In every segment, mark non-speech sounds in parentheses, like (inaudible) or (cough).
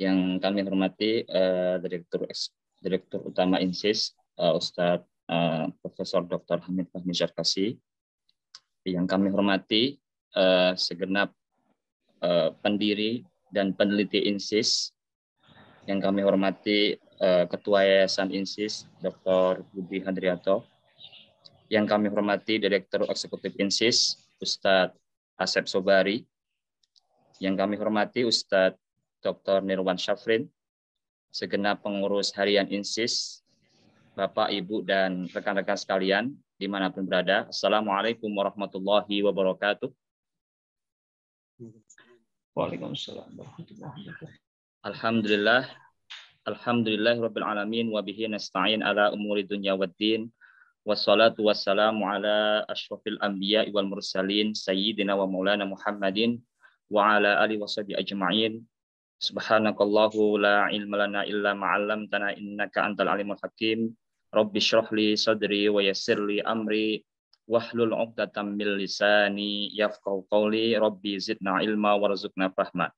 yang kami hormati uh, Direktur Direktur Utama INSIS uh, Ustadz uh, Profesor Dr. Hamid Fahmi Syarkasi yang kami hormati uh, segenap uh, pendiri dan peneliti INSIS, yang kami hormati uh, Ketua Yayasan INSIS Dr. Budi hadrianto yang kami hormati Direktur Eksekutif INSIS Ustadz Asep Sobari, yang kami hormati Ustadz Dr. Nirwan Syafrin, segenap pengurus harian INSIS, Bapak, Ibu, dan rekan-rekan sekalian dimanapun berada. Assalamualaikum warahmatullahi wabarakatuh. Waalaikumsalam warahmatullahi wabarakatuh. Alhamdulillah. Alhamdulillah Rabbil Alamin wa bihi nasta'in ala umuri dunya waddin wassalatu wassalamu ala ashrafil anbiya wal mursalin sayyidina wa maulana Muhammadin wa ala alihi washabi ajma'in Subhanakallahu la ilma lana illa tana innaka antal alimul hakim. Rabbi syrahli sadri wa yassirli amri wahlul uqdatan min lisani yafqaw qawli. Rabbi zidna ilma warzukna fahma.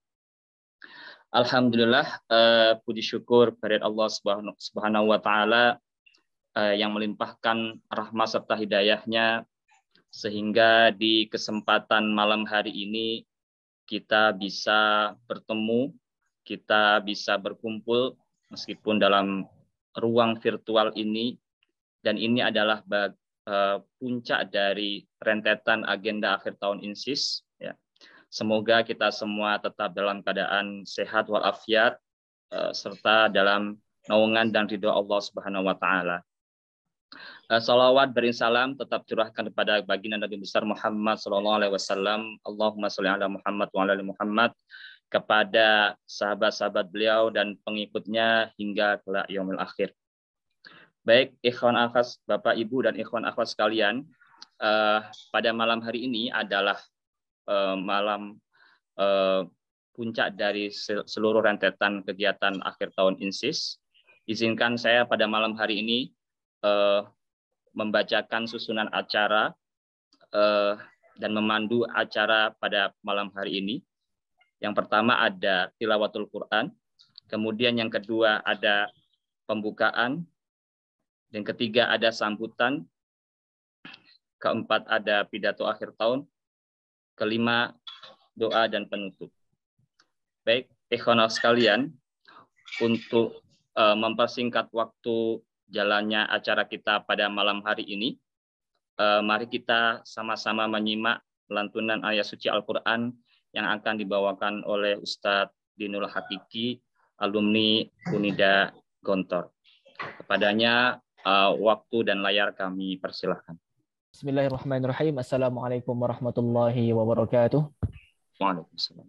Alhamdulillah uh, puji syukur kehadirat Allah Subhanahu wa taala uh, yang melimpahkan rahmat serta hidayahnya sehingga di kesempatan malam hari ini kita bisa bertemu kita bisa berkumpul meskipun dalam ruang virtual ini dan ini adalah eh, puncak dari rentetan agenda akhir tahun INSIS ya. Semoga kita semua tetap dalam keadaan sehat walafiat eh, serta dalam naungan dan ridho Allah Subhanahu wa taala. Eh, salawat salam tetap curahkan kepada baginda Nabi besar Muhammad Sallallahu Alaihi Wasallam. Allahumma shalli ala Muhammad wa ala Muhammad kepada sahabat-sahabat beliau dan pengikutnya hingga kelak yaumil akhir. Baik, ikhwan akhwat, Bapak Ibu dan ikhwan akhwat sekalian, uh, pada malam hari ini adalah uh, malam uh, puncak dari seluruh rentetan kegiatan akhir tahun INSIS. Izinkan saya pada malam hari ini uh, membacakan susunan acara uh, dan memandu acara pada malam hari ini yang pertama ada tilawatul Quran, kemudian yang kedua ada pembukaan, yang ketiga ada sambutan, keempat ada pidato akhir tahun, kelima doa dan penutup. Baik, ekonomi sekalian, untuk uh, mempersingkat waktu jalannya acara kita pada malam hari ini, uh, mari kita sama-sama menyimak lantunan ayat suci Al-Quran yang akan dibawakan oleh Ustadz Dinul Hakiki, alumni Unida Gontor. Kepadanya uh, waktu dan layar kami persilahkan. Bismillahirrahmanirrahim. Assalamualaikum warahmatullahi wabarakatuh. Waalaikumsalam.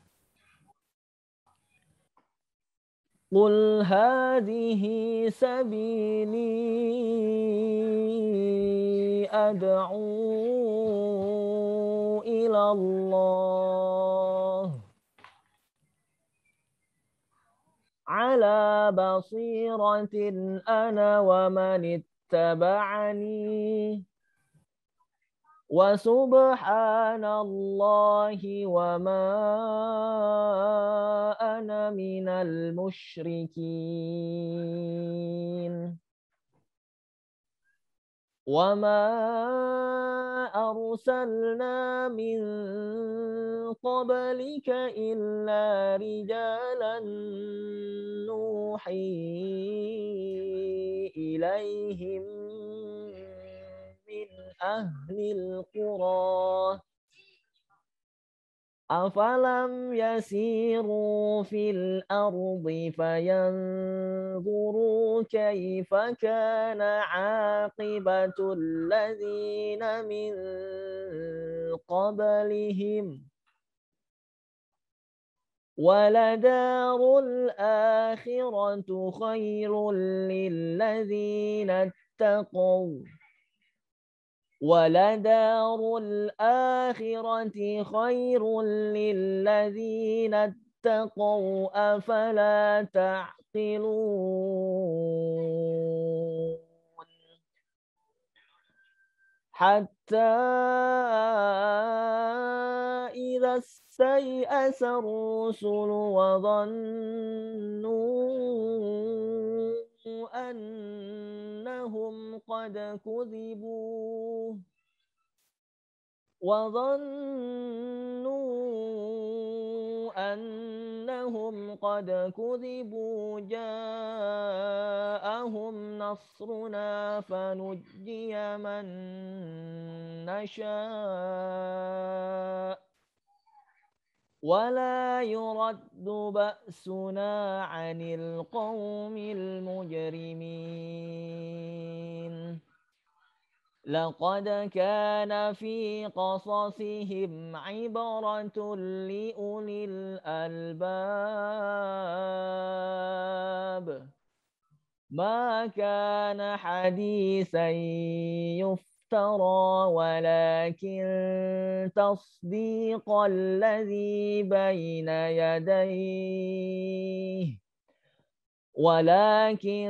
قل هذه سبيلي أدعو إلى الله على بصيرة أنا ومن اتبعني وسبحان الله وما أنا من المشركين وما أرسلنا من قبلك إلا رجالا نوحي إليهم من أهل القرى أفلم يسيروا في الأرض فينظروا كيف كان عاقبة الذين من قبلهم ولدار الآخرة خير للذين اتقوا ولدار الآخرة خير للذين اتقوا أفلا تعقلون حتى إذا استيأس الرسل وظنوا أنهم قد كذبوا وظنوا أنهم قد كذبوا جاءهم نصرنا فنجي من نشاء ولا يرد بأسنا عن القوم المجرمين لقد كان في قصصهم عبرة لأولي الألباب ما كان حديثا يفتح افترى ولكن تصديق الذي بين يديه ولكن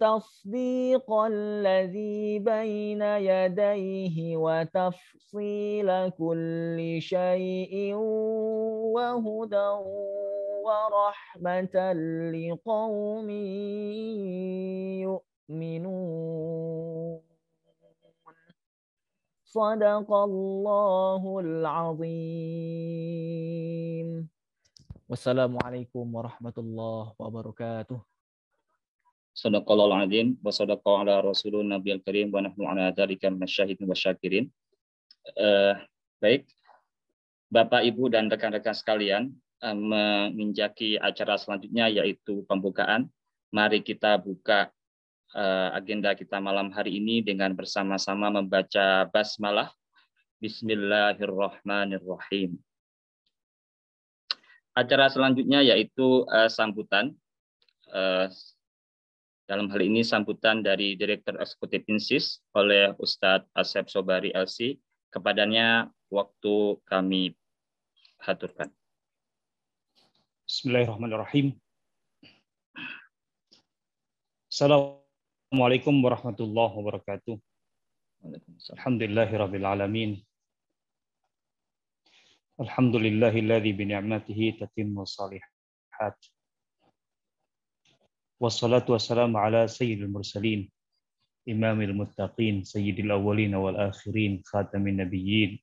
تصديق الذي بين يديه وتفصيل كل شيء وهدى ورحمة لقوم يؤمنون والسلام عليكم Wassalamualaikum الله wabarakatuh. صدق الله العظيم وصدق على رسول النبي الكريم ونحن على ذلك من الشاهد والشاكرين Uh, baik. Bapak, Ibu dan rekan-rekan sekalian, eh, menginjaki acara selanjutnya yaitu pembukaan. Mari kita buka Eh, agenda kita malam hari ini dengan bersama-sama membaca basmalah. Bismillahirrahmanirrahim. Acara selanjutnya yaitu eh, sambutan. Eh, dalam hal ini sambutan dari Direktur Eksekutif INSIS oleh Ustadz Asep Sobari LC. Kepadanya waktu kami haturkan. Bismillahirrahmanirrahim. Salam Assalamualaikum warahmatullahi wabarakatuh. Alhamdulillahi rabbil alamin. Alhamdulillahi alladhi bi ni'matihi tatimmu salihat. Wassalatu wassalamu ala sayyidil mursalin, imamil muttaqin, sayyidil awwalin wal akhirin, khatamin nabiyyin,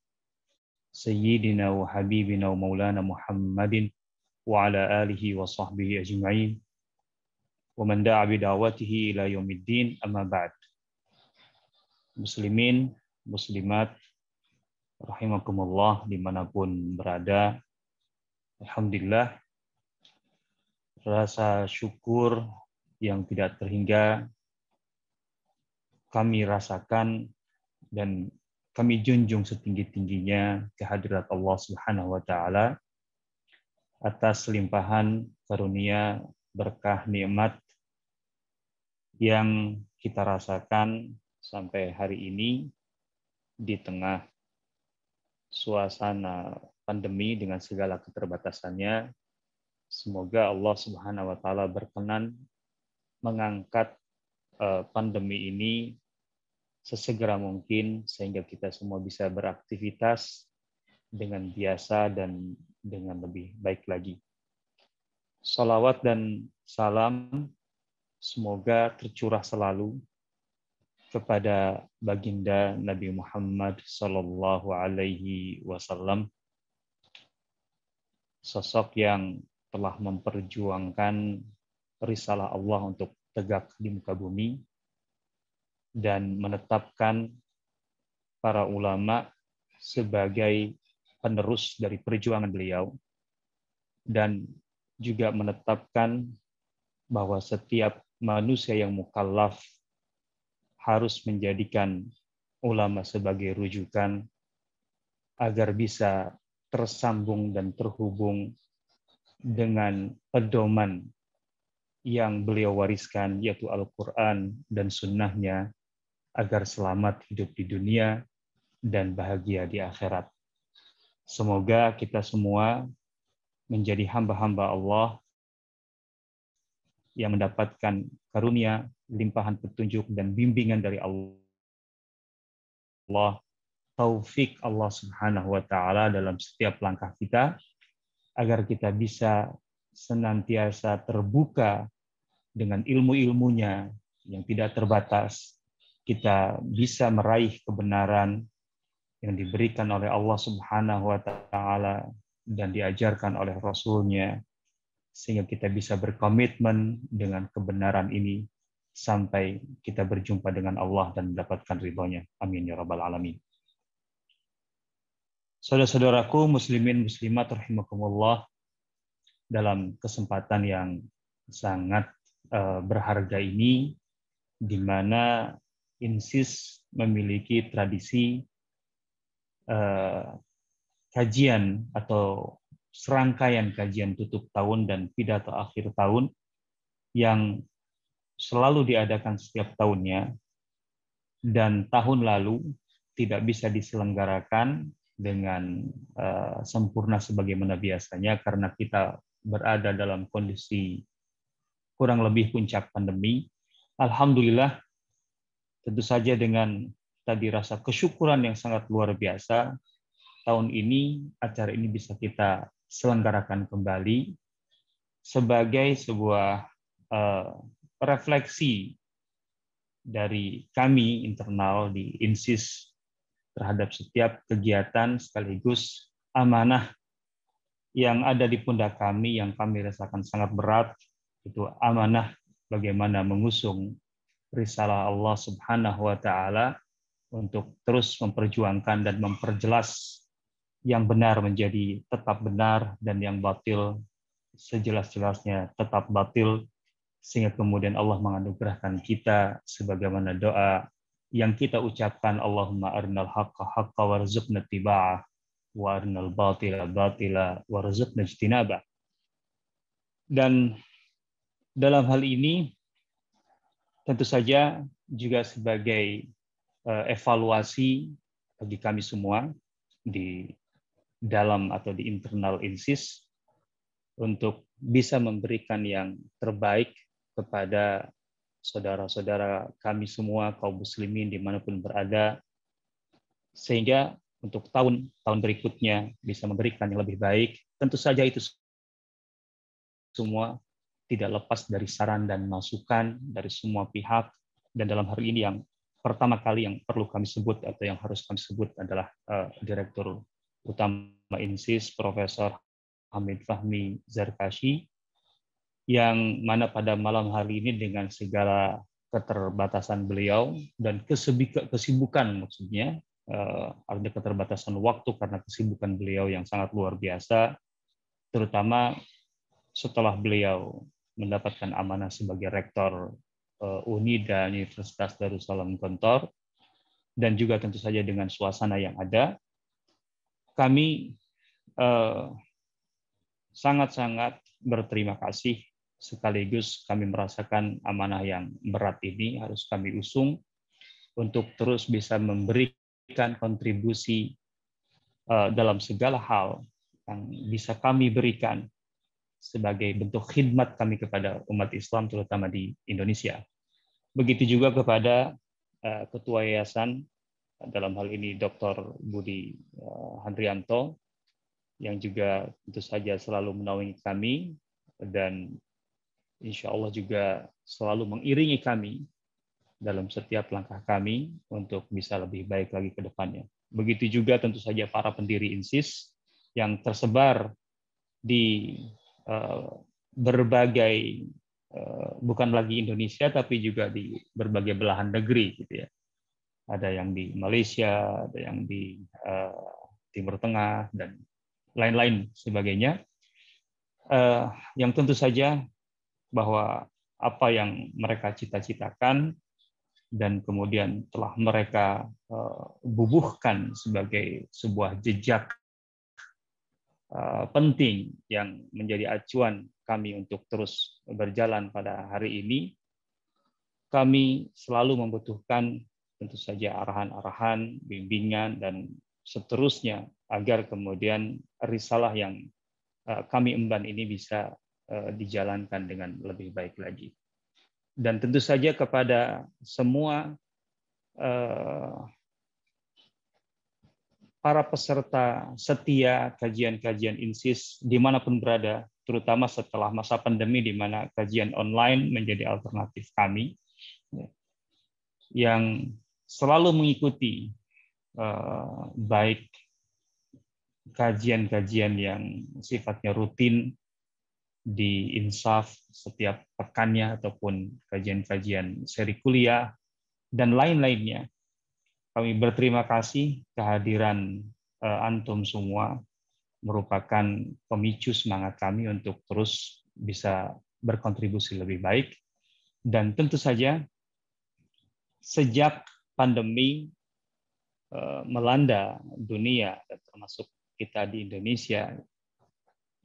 sayyidina wa habibina wa maulana Muhammadin wa ala alihi wa sahbihi ajma'in. ومن دعا بدعوته إلى يوم الدين أما بعد مسلمين رحمكم الله dimanapun berada Alhamdulillah rasa syukur yang tidak terhingga kami rasakan dan kami junjung setinggi-tingginya kehadirat Allah Subhanahu wa taala atas limpahan karunia berkah nikmat yang kita rasakan sampai hari ini di tengah suasana pandemi dengan segala keterbatasannya. Semoga Allah Subhanahu wa taala berkenan mengangkat eh, pandemi ini sesegera mungkin sehingga kita semua bisa beraktivitas dengan biasa dan dengan lebih baik lagi. Salawat dan salam semoga tercurah selalu kepada baginda Nabi Muhammad Sallallahu Alaihi Wasallam, sosok yang telah memperjuangkan risalah Allah untuk tegak di muka bumi dan menetapkan para ulama sebagai penerus dari perjuangan beliau dan juga menetapkan bahwa setiap manusia yang mukallaf harus menjadikan ulama sebagai rujukan agar bisa tersambung dan terhubung dengan pedoman yang beliau wariskan yaitu Al-Quran dan sunnahnya agar selamat hidup di dunia dan bahagia di akhirat. Semoga kita semua menjadi hamba-hamba Allah yang mendapatkan karunia, limpahan petunjuk dan bimbingan dari Allah, taufik Allah Subhanahu wa taala dalam setiap langkah kita agar kita bisa senantiasa terbuka dengan ilmu-ilmunya yang tidak terbatas, kita bisa meraih kebenaran yang diberikan oleh Allah Subhanahu wa taala dan diajarkan oleh rasulnya sehingga kita bisa berkomitmen dengan kebenaran ini sampai kita berjumpa dengan Allah dan mendapatkan ridhonya. Amin ya rabbal alamin. Saudara-saudaraku muslimin muslimat rahimakumullah dalam kesempatan yang sangat eh, berharga ini di mana INSIS memiliki tradisi eh, kajian atau serangkaian kajian tutup tahun dan pidato akhir tahun yang selalu diadakan setiap tahunnya dan tahun lalu tidak bisa diselenggarakan dengan uh, sempurna sebagaimana biasanya karena kita berada dalam kondisi kurang lebih puncak pandemi. Alhamdulillah tentu saja dengan tadi rasa kesyukuran yang sangat luar biasa tahun ini acara ini bisa kita Selenggarakan kembali sebagai sebuah eh, refleksi dari kami internal di INSIS terhadap setiap kegiatan sekaligus amanah yang ada di pundak kami yang kami rasakan sangat berat itu amanah bagaimana mengusung risalah Allah Subhanahu wa taala untuk terus memperjuangkan dan memperjelas yang benar menjadi tetap benar dan yang batil sejelas-jelasnya tetap batil sehingga kemudian Allah menganugerahkan kita sebagaimana doa yang kita ucapkan Allahumma arnal haqqa haqqa warzuqna tiba'ah wa arnal batila batila warzuqna jtinaba dan dalam hal ini tentu saja juga sebagai eh, evaluasi bagi kami semua di dalam atau di internal INSIS untuk bisa memberikan yang terbaik kepada saudara-saudara kami semua kaum muslimin dimanapun berada sehingga untuk tahun tahun berikutnya bisa memberikan yang lebih baik tentu saja itu semua tidak lepas dari saran dan masukan dari semua pihak dan dalam hari ini yang pertama kali yang perlu kami sebut atau yang harus kami sebut adalah uh, direktur utama INSIS Profesor Hamid Fahmi Zarkashi yang mana pada malam hari ini dengan segala keterbatasan beliau dan kesibukan maksudnya eh, ada keterbatasan waktu karena kesibukan beliau yang sangat luar biasa terutama setelah beliau mendapatkan amanah sebagai rektor eh, UNI dan Universitas Darussalam Gontor dan juga tentu saja dengan suasana yang ada kami eh, sangat-sangat berterima kasih sekaligus kami merasakan amanah yang berat ini harus kami usung untuk terus bisa memberikan kontribusi eh, dalam segala hal yang bisa kami berikan sebagai bentuk khidmat kami kepada umat Islam terutama di Indonesia. Begitu juga kepada eh, Ketua Yayasan dalam hal ini Dr. Budi eh, Handrianto yang juga tentu saja selalu menaungi kami dan insya Allah juga selalu mengiringi kami dalam setiap langkah kami untuk bisa lebih baik lagi ke depannya. Begitu juga tentu saja para pendiri INSIS yang tersebar di eh, berbagai eh, bukan lagi Indonesia tapi juga di berbagai belahan negeri gitu ya ada yang di Malaysia, ada yang di eh, Timur Tengah, dan lain-lain sebagainya. Eh, yang tentu saja bahwa apa yang mereka cita-citakan dan kemudian telah mereka eh, bubuhkan sebagai sebuah jejak penting yang menjadi acuan kami untuk terus berjalan pada hari ini, kami selalu membutuhkan tentu saja arahan-arahan, bimbingan, dan seterusnya agar kemudian risalah yang eh, kami emban ini bisa eh, dijalankan dengan lebih baik lagi. Dan tentu saja kepada semua eh, para peserta setia kajian-kajian INSIS dimanapun berada, terutama setelah masa pandemi di mana kajian online menjadi alternatif kami, ya, yang selalu mengikuti eh, baik kajian-kajian yang sifatnya rutin di insaf setiap pekannya ataupun kajian-kajian seri kuliah dan lain-lainnya. Kami berterima kasih kehadiran eh, antum semua merupakan pemicu semangat kami untuk terus bisa berkontribusi lebih baik dan tentu saja sejak pandemi eh, melanda dunia termasuk kita di Indonesia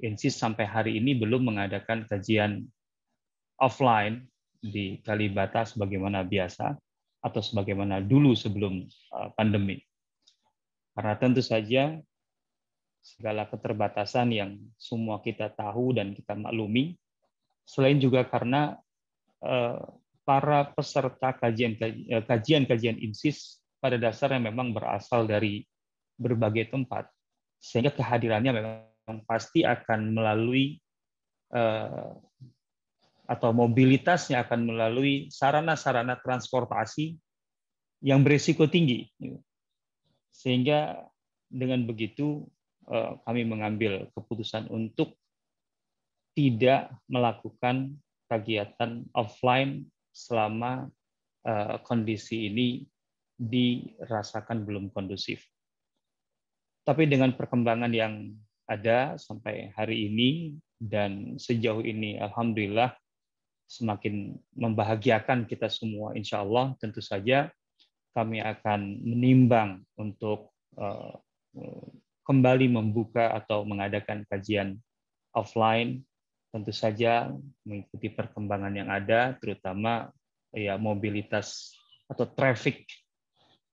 INSIS sampai hari ini belum mengadakan kajian offline di Kalibata sebagaimana biasa atau sebagaimana dulu sebelum eh, pandemi. Karena tentu saja segala keterbatasan yang semua kita tahu dan kita maklumi, selain juga karena eh, para peserta eh, kajian-kajian INSIS pada dasarnya memang berasal dari berbagai tempat, sehingga kehadirannya memang pasti akan melalui eh, atau mobilitasnya akan melalui sarana-sarana transportasi yang berisiko tinggi. Sehingga dengan begitu eh, kami mengambil keputusan untuk tidak melakukan kegiatan offline selama eh, kondisi ini dirasakan belum kondusif. Tapi dengan perkembangan yang ada sampai hari ini dan sejauh ini alhamdulillah semakin membahagiakan kita semua insya Allah tentu saja kami akan menimbang untuk eh, kembali membuka atau mengadakan kajian offline tentu saja mengikuti perkembangan yang ada, terutama ya mobilitas atau traffic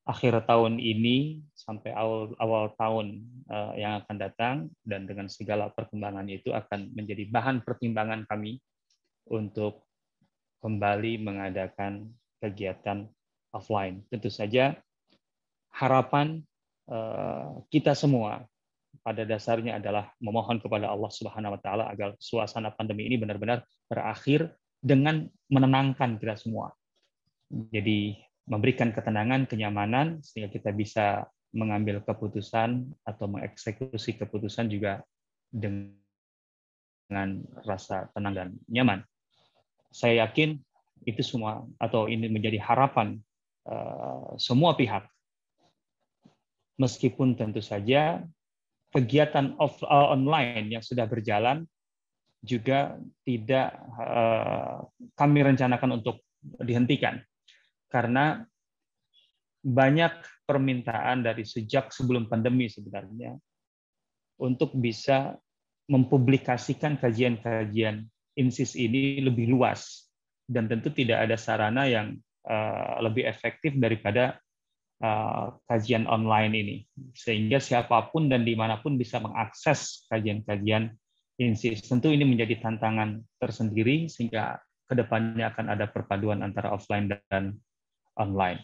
akhir tahun ini sampai awal awal tahun uh, yang akan datang dan dengan segala perkembangan itu akan menjadi bahan pertimbangan kami untuk kembali mengadakan kegiatan offline. Tentu saja harapan uh, kita semua pada dasarnya adalah memohon kepada Allah Subhanahu wa taala agar suasana pandemi ini benar-benar berakhir dengan menenangkan kita semua. Jadi memberikan ketenangan, kenyamanan sehingga kita bisa mengambil keputusan atau mengeksekusi keputusan juga dengan rasa tenang dan nyaman. Saya yakin itu semua atau ini menjadi harapan eh, semua pihak meskipun tentu saja kegiatan off, uh, online yang sudah berjalan juga tidak uh, kami rencanakan untuk dihentikan karena banyak permintaan dari sejak sebelum pandemi sebenarnya untuk bisa mempublikasikan kajian-kajian insis ini lebih luas dan tentu tidak ada sarana yang uh, lebih efektif daripada Eh, kajian online ini, sehingga siapapun dan dimanapun bisa mengakses kajian-kajian INSIS. Tentu ini menjadi tantangan tersendiri, sehingga kedepannya akan ada perpaduan antara offline dan online.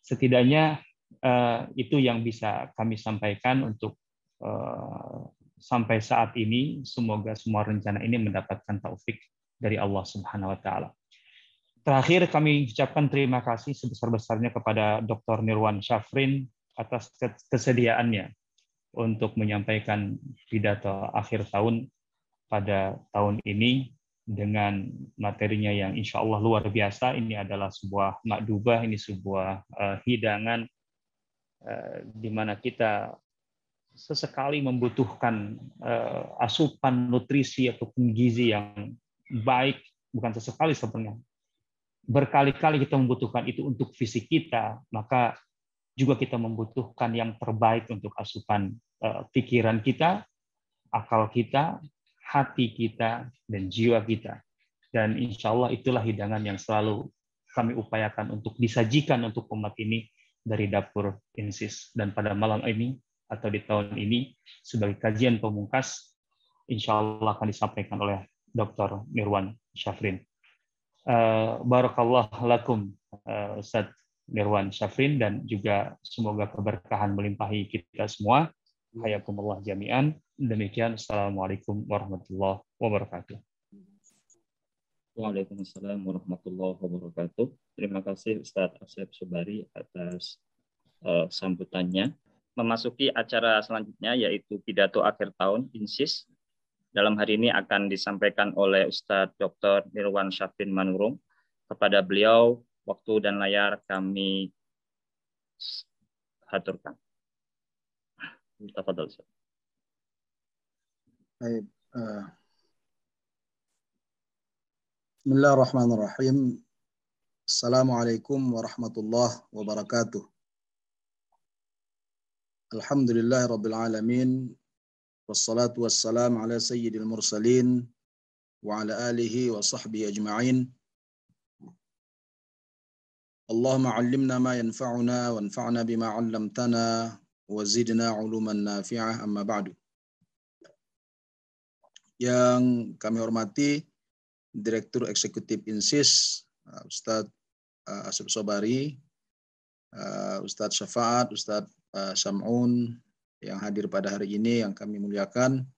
Setidaknya eh, itu yang bisa kami sampaikan untuk eh, sampai saat ini. Semoga semua rencana ini mendapatkan taufik dari Allah Subhanahu wa taala. Terakhir kami ucapkan terima kasih sebesar-besarnya kepada Dr. Nirwan Syafrin atas kesediaannya untuk menyampaikan pidato akhir tahun pada tahun ini dengan materinya yang insya Allah luar biasa. Ini adalah sebuah makdubah, ini sebuah eh, hidangan eh, di mana kita sesekali membutuhkan eh, asupan nutrisi ataupun gizi yang baik bukan sesekali sebenarnya berkali-kali kita membutuhkan itu untuk fisik kita, maka juga kita membutuhkan yang terbaik untuk asupan eh, pikiran kita, akal kita, hati kita, dan jiwa kita. Dan insya Allah itulah hidangan yang selalu kami upayakan untuk disajikan untuk umat ini dari dapur Insis. Dan pada malam ini atau di tahun ini sebagai kajian pemungkas, insya Allah akan disampaikan oleh Dr. Nirwan Syafrin. Eh, barakallah lakum uh, Ustaz Nirwan Syafrin dan juga semoga keberkahan melimpahi kita semua. Hayakumullah jami'an. Demikian. Assalamualaikum warahmatullahi wabarakatuh. Waalaikumsalam warahmatullahi wabarakatuh. Terima kasih Ustaz Asep Subari atas uh, sambutannya. Memasuki acara selanjutnya yaitu pidato akhir tahun INSIS dalam hari ini akan disampaikan oleh Ustadz Dr. Nirwan Syafin Manurung. Kepada beliau, waktu dan layar kami haturkan. Tafadhal, Ustaz. Baik. Eh, Bismillahirrahmanirrahim. Assalamualaikum warahmatullahi wabarakatuh. Alhamdulillah Rabbil Alamin wassalatu wassalamu ala sayyidil mursalin wa ala alihi wa sahbihi ajma'in. Allahumma 'allimna ma yanfa'una wanfa'na bima 'allamtana wa zidna 'uluman nafi'ah amma ba'du. Yang kami hormati Direktur Eksekutif INSIS uh, Ustadz uh, Asep Sobari, uh, Ustadz Syafaat, Ustadz Sam'un, yang hadir pada hari ini yang kami muliakan,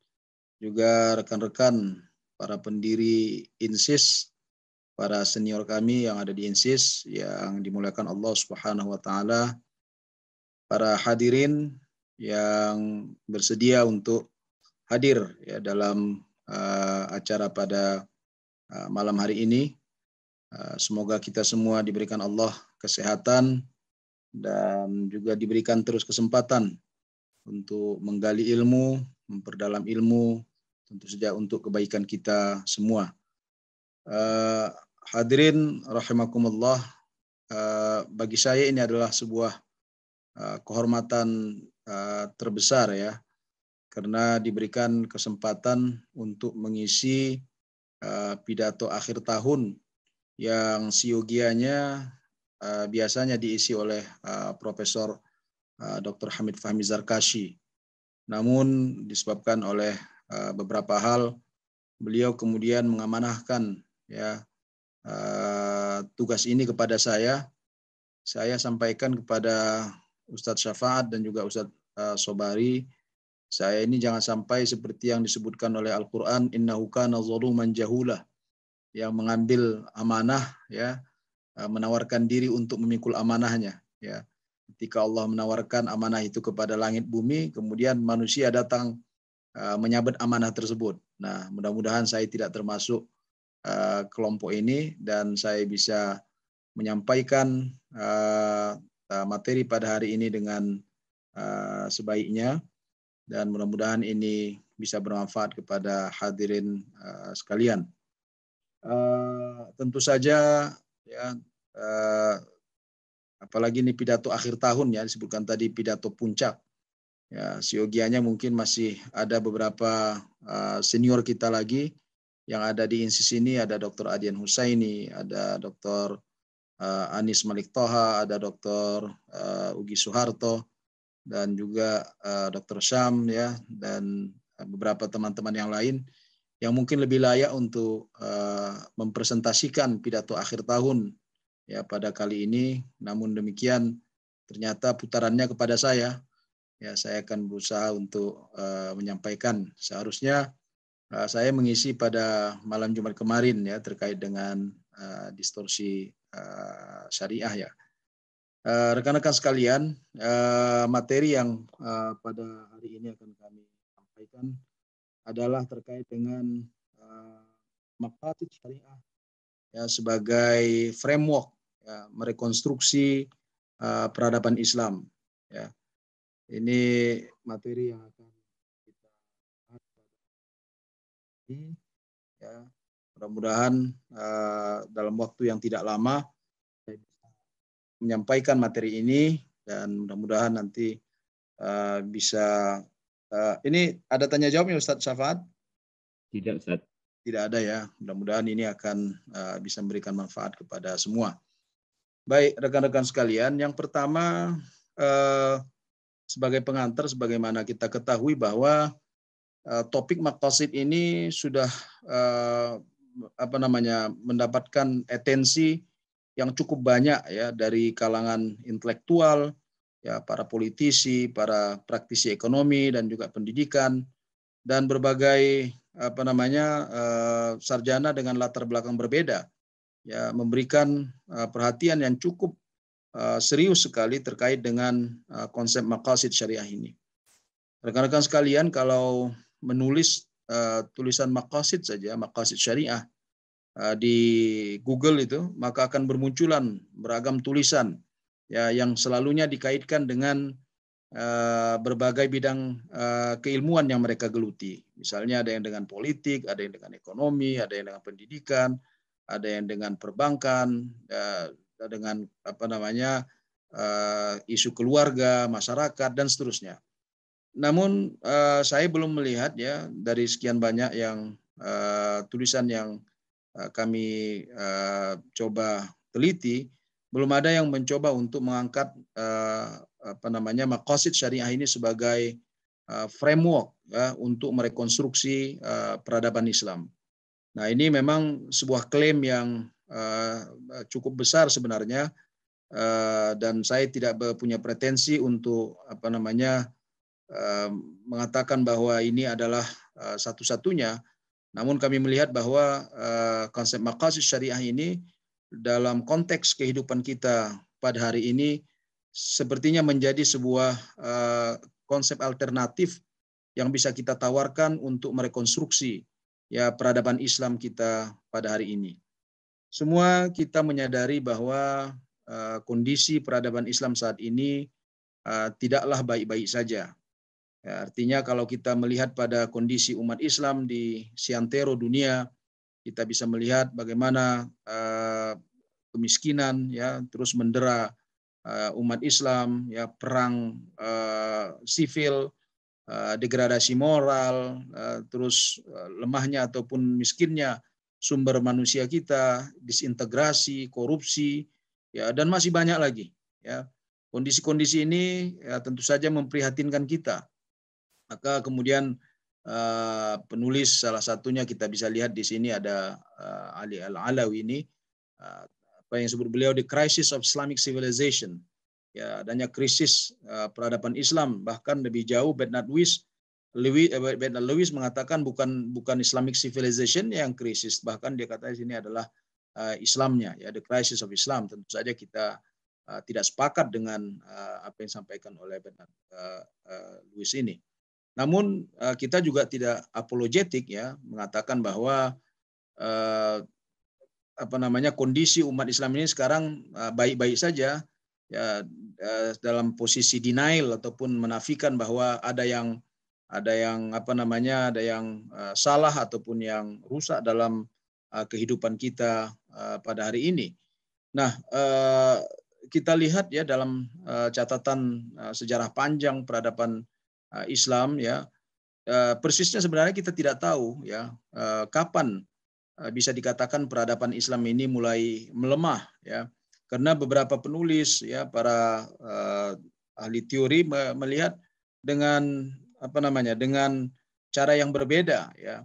juga rekan-rekan para pendiri INSIS, para senior kami yang ada di INSIS yang dimuliakan Allah Subhanahu wa taala, para hadirin yang bersedia untuk hadir ya dalam uh, acara pada uh, malam hari ini. Uh, semoga kita semua diberikan Allah kesehatan dan juga diberikan terus kesempatan untuk menggali ilmu, memperdalam ilmu, tentu saja untuk kebaikan kita semua. Uh, hadirin rahimakumullah, uh, bagi saya ini adalah sebuah uh, kehormatan uh, terbesar ya, karena diberikan kesempatan untuk mengisi uh, pidato akhir tahun yang siogianya uh, biasanya diisi oleh uh, Profesor Eh, Dr. Hamid Fahmi Zarkashi. Namun disebabkan oleh eh, beberapa hal, beliau kemudian mengamanahkan ya eh, tugas ini kepada saya. Saya sampaikan kepada Ustadz Syafaat dan juga Ustadz Sobari, saya ini jangan sampai seperti yang disebutkan oleh Al-Quran, inna kana zaluman manjahula yang mengambil amanah, ya, menawarkan diri untuk memikul amanahnya. Ya ketika Allah menawarkan amanah itu kepada langit bumi, kemudian manusia datang eh, menyabet amanah tersebut. Nah, mudah-mudahan saya tidak termasuk eh, kelompok ini dan saya bisa menyampaikan eh, materi pada hari ini dengan sebaiknya dan mudah-mudahan ini bisa bermanfaat kepada hadirin sekalian. tentu saja ya apalagi ini pidato akhir tahun ya disebutkan tadi pidato puncak ya siogianya mungkin masih ada beberapa uh, senior kita lagi yang ada di insis ini ada Dr. Adian Husaini, ada Dr. Uh, eh, Anis Malik Toha, ada Dr. Uh, eh, Ugi Soeharto dan juga uh, Dr. Syam ya dan beberapa teman-teman yang lain yang mungkin lebih layak untuk uh, mempresentasikan pidato akhir tahun ya pada kali ini. Namun demikian ternyata putarannya kepada saya. Ya, saya akan berusaha untuk uh, menyampaikan. Seharusnya uh, saya mengisi pada malam Jumat kemarin ya terkait dengan uh, distorsi uh, syariah ya. rekan rekan-rekan sekalian, uh, materi yang uh, pada hari ini akan kami sampaikan adalah terkait dengan uh, syariah ya sebagai framework ya, merekonstruksi uh, peradaban Islam. Ya. Ini materi yang akan kita bahas Ya, mudah-mudahan uh, dalam waktu yang tidak lama saya menyampaikan materi ini dan mudah-mudahan nanti uh, bisa uh, ini ada tanya jawabnya Ustadz Syafat Tidak Ustadz. Tidak ada ya. Mudah-mudahan ini akan uh, bisa memberikan manfaat kepada semua. Baik, rekan-rekan sekalian, yang pertama eh, sebagai pengantar sebagaimana kita ketahui bahwa eh, topik makosid ini sudah eh, apa namanya mendapatkan atensi yang cukup banyak ya dari kalangan intelektual, ya para politisi, para praktisi ekonomi dan juga pendidikan dan berbagai apa namanya eh, sarjana dengan latar belakang berbeda ya memberikan eh, perhatian yang cukup eh, serius sekali terkait dengan eh, konsep makasid syariah ini. Rekan-rekan sekalian kalau menulis tulisan makasid saja, makasid syariah di Google itu, maka akan bermunculan beragam tulisan ya yang selalunya dikaitkan dengan berbagai bidang keilmuan yang mereka geluti. Misalnya ada yang dengan politik, ada yang dengan ekonomi, ada yang dengan pendidikan, ada yang dengan perbankan, ya, dengan apa namanya eh, isu keluarga, masyarakat dan seterusnya. Namun eh, saya belum melihat ya dari sekian banyak yang eh, tulisan yang kami coba teliti, belum ada yang mencoba untuk mengangkat apa namanya makosid syariah ini sebagai framework ya, untuk merekonstruksi peradaban Islam. Nah ini memang sebuah klaim yang eh, cukup besar sebenarnya eh, dan saya tidak punya pretensi untuk apa namanya eh, mengatakan bahwa ini adalah satu-satunya. Namun kami melihat bahwa konsep makasih syariah ini dalam konteks kehidupan kita pada hari ini sepertinya menjadi sebuah konsep alternatif yang bisa kita tawarkan untuk merekonstruksi ya peradaban Islam kita pada hari ini. Semua kita menyadari bahwa uh, kondisi peradaban Islam saat ini uh, tidaklah baik-baik saja. Ya, artinya kalau kita melihat pada kondisi umat Islam di siantero dunia, kita bisa melihat bagaimana uh, kemiskinan ya terus mendera uh, umat Islam, ya perang uh, sivil Eh, degradasi moral, eh, terus eh, lemahnya ataupun miskinnya sumber manusia kita, disintegrasi, korupsi, ya dan masih banyak lagi. Ya, kondisi-kondisi ini ya, tentu saja memprihatinkan kita. Maka kemudian penulis salah satunya kita bisa lihat di sini ada Ali Al Alawi ini apa yang disebut beliau the crisis of Islamic civilization ya adanya krisis eh, peradaban Islam bahkan lebih jauh Bernard Lewis Lewis, eh, Bernard Lewis mengatakan bukan bukan Islamic civilization yang krisis bahkan dia kata di sini adalah eh, Islamnya ya the crisis of Islam tentu saja kita tidak sepakat dengan apa yang disampaikan oleh Bernard uh, Lewis ini namun kita juga tidak apologetik ya mengatakan bahwa apa namanya kondisi umat Islam ini sekarang baik-baik saja ya Eh, dalam posisi denial ataupun menafikan bahwa ada yang ada yang apa namanya ada yang eh, salah ataupun yang rusak dalam eh, kehidupan kita pada hari ini. Nah, kita lihat ya dalam catatan sejarah panjang peradaban Islam ya persisnya sebenarnya kita tidak tahu ya kapan bisa dikatakan peradaban Islam ini mulai melemah ya karena beberapa penulis ya para uh, ahli teori melihat dengan apa namanya dengan cara yang berbeda ya.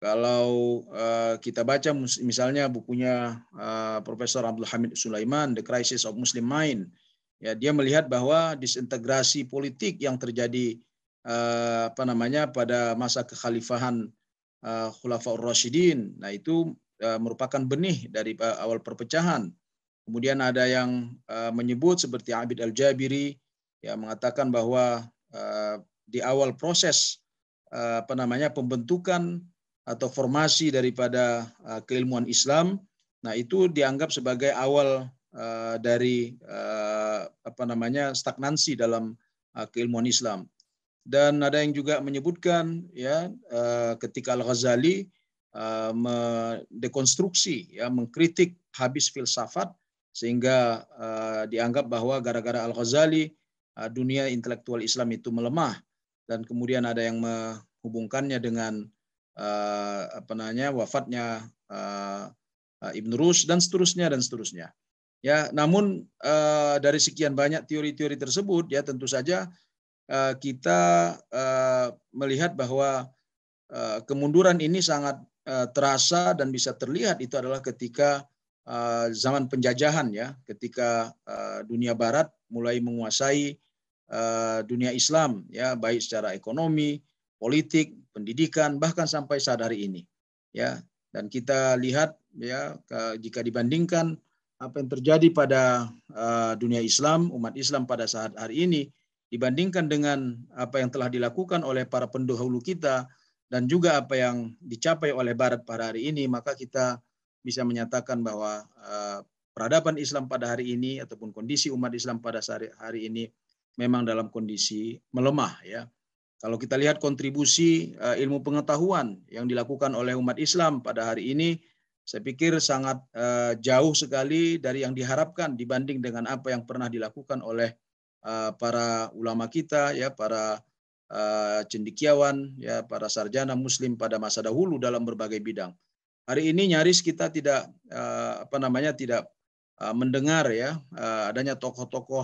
Kalau uh, kita baca misalnya bukunya uh, Profesor Abdul Hamid Sulaiman The Crisis of Muslim Mind ya dia melihat bahwa disintegrasi politik yang terjadi uh, apa namanya pada masa kekhalifahan uh, Khulafaur Rasyidin nah itu uh, merupakan benih dari uh, awal perpecahan Kemudian ada yang eh, menyebut seperti Abid Al-Jabiri yang mengatakan bahwa eh, di awal proses eh, apa namanya pembentukan atau formasi daripada uh, keilmuan Islam, nah itu dianggap sebagai awal dari apa namanya stagnansi dalam uh, keilmuan Islam. Dan ada yang juga menyebutkan ya ketika Al-Ghazali uh, mendekonstruksi ya mengkritik habis filsafat sehingga uh, dianggap bahwa gara-gara Al-Ghazali uh, dunia intelektual Islam itu melemah dan kemudian ada yang menghubungkannya dengan uh, apa namanya wafatnya uh, Ibn Rus dan seterusnya dan seterusnya. Ya, namun uh, dari sekian banyak teori-teori tersebut ya tentu saja uh, kita uh, melihat bahwa uh, kemunduran ini sangat uh, terasa dan bisa terlihat itu adalah ketika Eh, zaman penjajahan ya, ketika eh, dunia barat mulai menguasai eh, dunia Islam ya, baik secara ekonomi, politik, pendidikan bahkan sampai saat hari ini. Ya, dan kita lihat ya jika dibandingkan apa yang terjadi pada dunia Islam, umat Islam pada saat hari ini dibandingkan dengan apa yang telah dilakukan oleh para pendahulu kita dan juga apa yang dicapai oleh barat pada hari ini, maka kita bisa menyatakan bahwa eh, peradaban Islam pada hari ini ataupun kondisi umat Islam pada hari ini memang dalam kondisi melemah ya. Kalau kita lihat kontribusi eh, ilmu pengetahuan yang dilakukan oleh umat Islam pada hari ini saya pikir sangat eh, jauh sekali dari yang diharapkan dibanding dengan apa yang pernah dilakukan oleh para ulama kita ya para uh, cendikiawan ya para sarjana muslim pada masa dahulu dalam berbagai bidang. Hari ini nyaris kita tidak uh, apa namanya tidak uh, mendengar ya uh, adanya tokoh-tokoh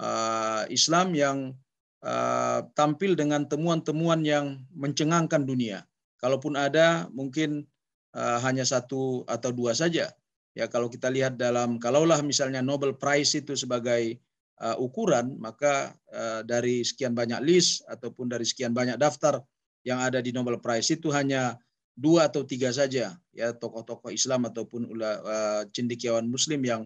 uh, Islam yang uh, tampil dengan temuan-temuan yang mencengangkan dunia. Kalaupun ada, mungkin uh, hanya satu atau dua saja. Ya kalau kita lihat dalam kalaulah misalnya Nobel Prize itu sebagai uh, ukuran, maka uh, dari sekian banyak list ataupun dari sekian banyak daftar yang ada di Nobel Prize itu hanya dua atau tiga saja ya tokoh-tokoh Islam ataupun uh, cendekiawan Muslim yang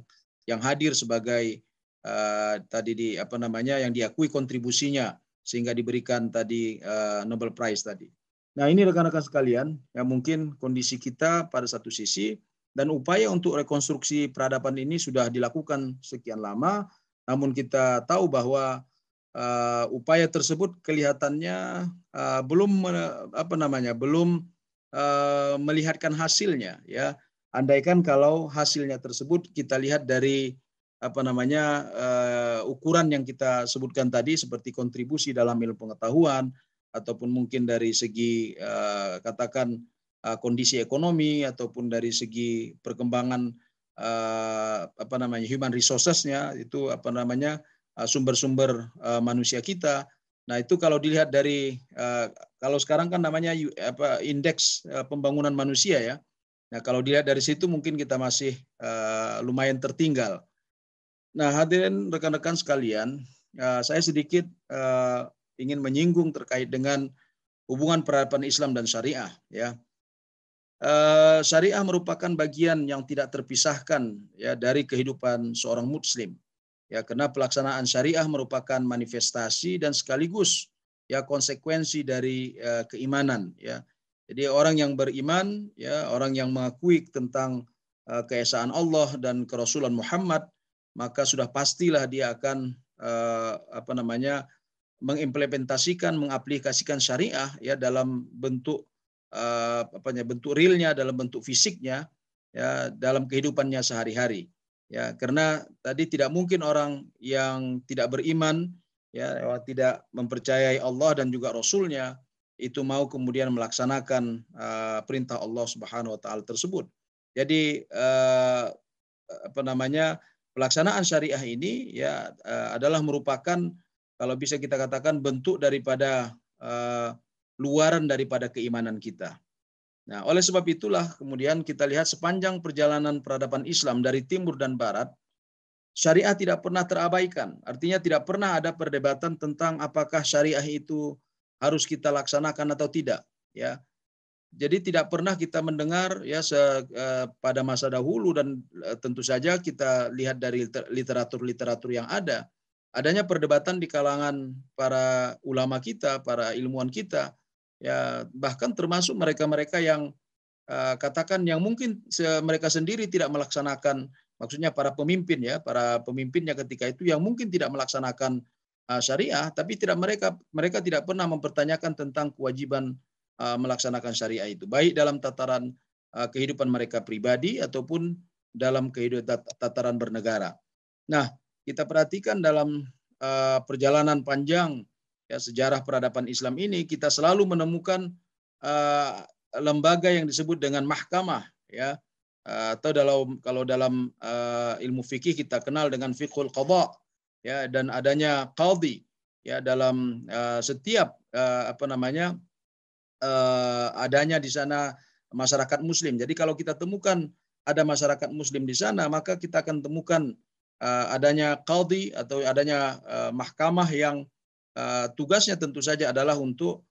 yang hadir sebagai uh, tadi di apa namanya yang diakui kontribusinya sehingga diberikan tadi uh, Nobel Prize tadi. Nah ini rekan-rekan sekalian yang mungkin kondisi kita pada satu sisi dan upaya untuk rekonstruksi peradaban ini sudah dilakukan sekian lama, namun kita tahu bahwa uh, upaya tersebut kelihatannya uh, belum apa namanya belum Eh, melihatkan hasilnya ya andaikan kalau hasilnya tersebut kita lihat dari apa namanya uh, ukuran yang kita sebutkan tadi seperti kontribusi dalam ilmu pengetahuan ataupun mungkin dari segi uh, katakan uh, kondisi ekonomi ataupun dari segi perkembangan uh, apa namanya human resourcesnya itu apa namanya sumber-sumber uh, uh, manusia kita. Nah itu kalau dilihat dari kalau sekarang kan namanya apa, indeks eh, pembangunan manusia ya. Nah kalau dilihat dari situ mungkin kita masih uh, lumayan tertinggal. Nah hadirin rekan-rekan sekalian, uh, saya sedikit uh, ingin menyinggung terkait dengan hubungan peradaban Islam dan syariah ya. Uh, syariah merupakan bagian yang tidak terpisahkan ya dari kehidupan seorang muslim ya karena pelaksanaan syariah merupakan manifestasi dan sekaligus ya konsekuensi dari ya, keimanan ya. Jadi orang yang beriman ya, orang yang mengakui tentang uh, keesaan Allah dan kerasulan Muhammad, maka sudah pastilah dia akan uh, apa namanya mengimplementasikan, mengaplikasikan syariah ya dalam bentuk uh, apa bentuk realnya, dalam bentuk fisiknya ya dalam kehidupannya sehari-hari. Ya, karena tadi tidak mungkin orang yang tidak beriman ya tidak mempercayai Allah dan juga Rasulnya itu mau kemudian melaksanakan uh, perintah Allah Subhanahu Wa Taala tersebut. Jadi uh, apa namanya pelaksanaan syariah ini ya uh, adalah merupakan kalau bisa kita katakan bentuk daripada uh, luaran daripada keimanan kita. Nah, oleh sebab itulah kemudian kita lihat sepanjang perjalanan peradaban Islam dari timur dan barat syariah tidak pernah terabaikan. Artinya tidak pernah ada perdebatan tentang apakah syariah itu harus kita laksanakan atau tidak, ya. Jadi tidak pernah kita mendengar ya se, eh, pada masa dahulu dan eh, tentu saja kita lihat dari literatur-literatur yang ada adanya perdebatan di kalangan para ulama kita, para ilmuwan kita, ya bahkan termasuk mereka-mereka yang eh, katakan yang mungkin mereka sendiri tidak melaksanakan maksudnya para pemimpin ya, para pemimpinnya ketika itu yang mungkin tidak melaksanakan uh, syariah, tapi tidak mereka mereka tidak pernah mempertanyakan tentang kewajiban uh, melaksanakan syariah itu, baik dalam tataran uh, kehidupan mereka pribadi ataupun dalam kehidupan tataran bernegara. Nah, kita perhatikan dalam uh, perjalanan panjang ya sejarah peradaban Islam ini kita selalu menemukan uh, lembaga yang disebut dengan mahkamah ya Eh, atau dalam kalau dalam uh, ilmu fikih kita kenal dengan fikul qadha ya dan adanya qadhi ya dalam uh, setiap uh, apa namanya uh, adanya di sana masyarakat muslim. Jadi kalau kita temukan ada masyarakat muslim di sana maka kita akan temukan uh, adanya qadhi atau adanya uh, mahkamah yang uh, tugasnya tentu saja adalah untuk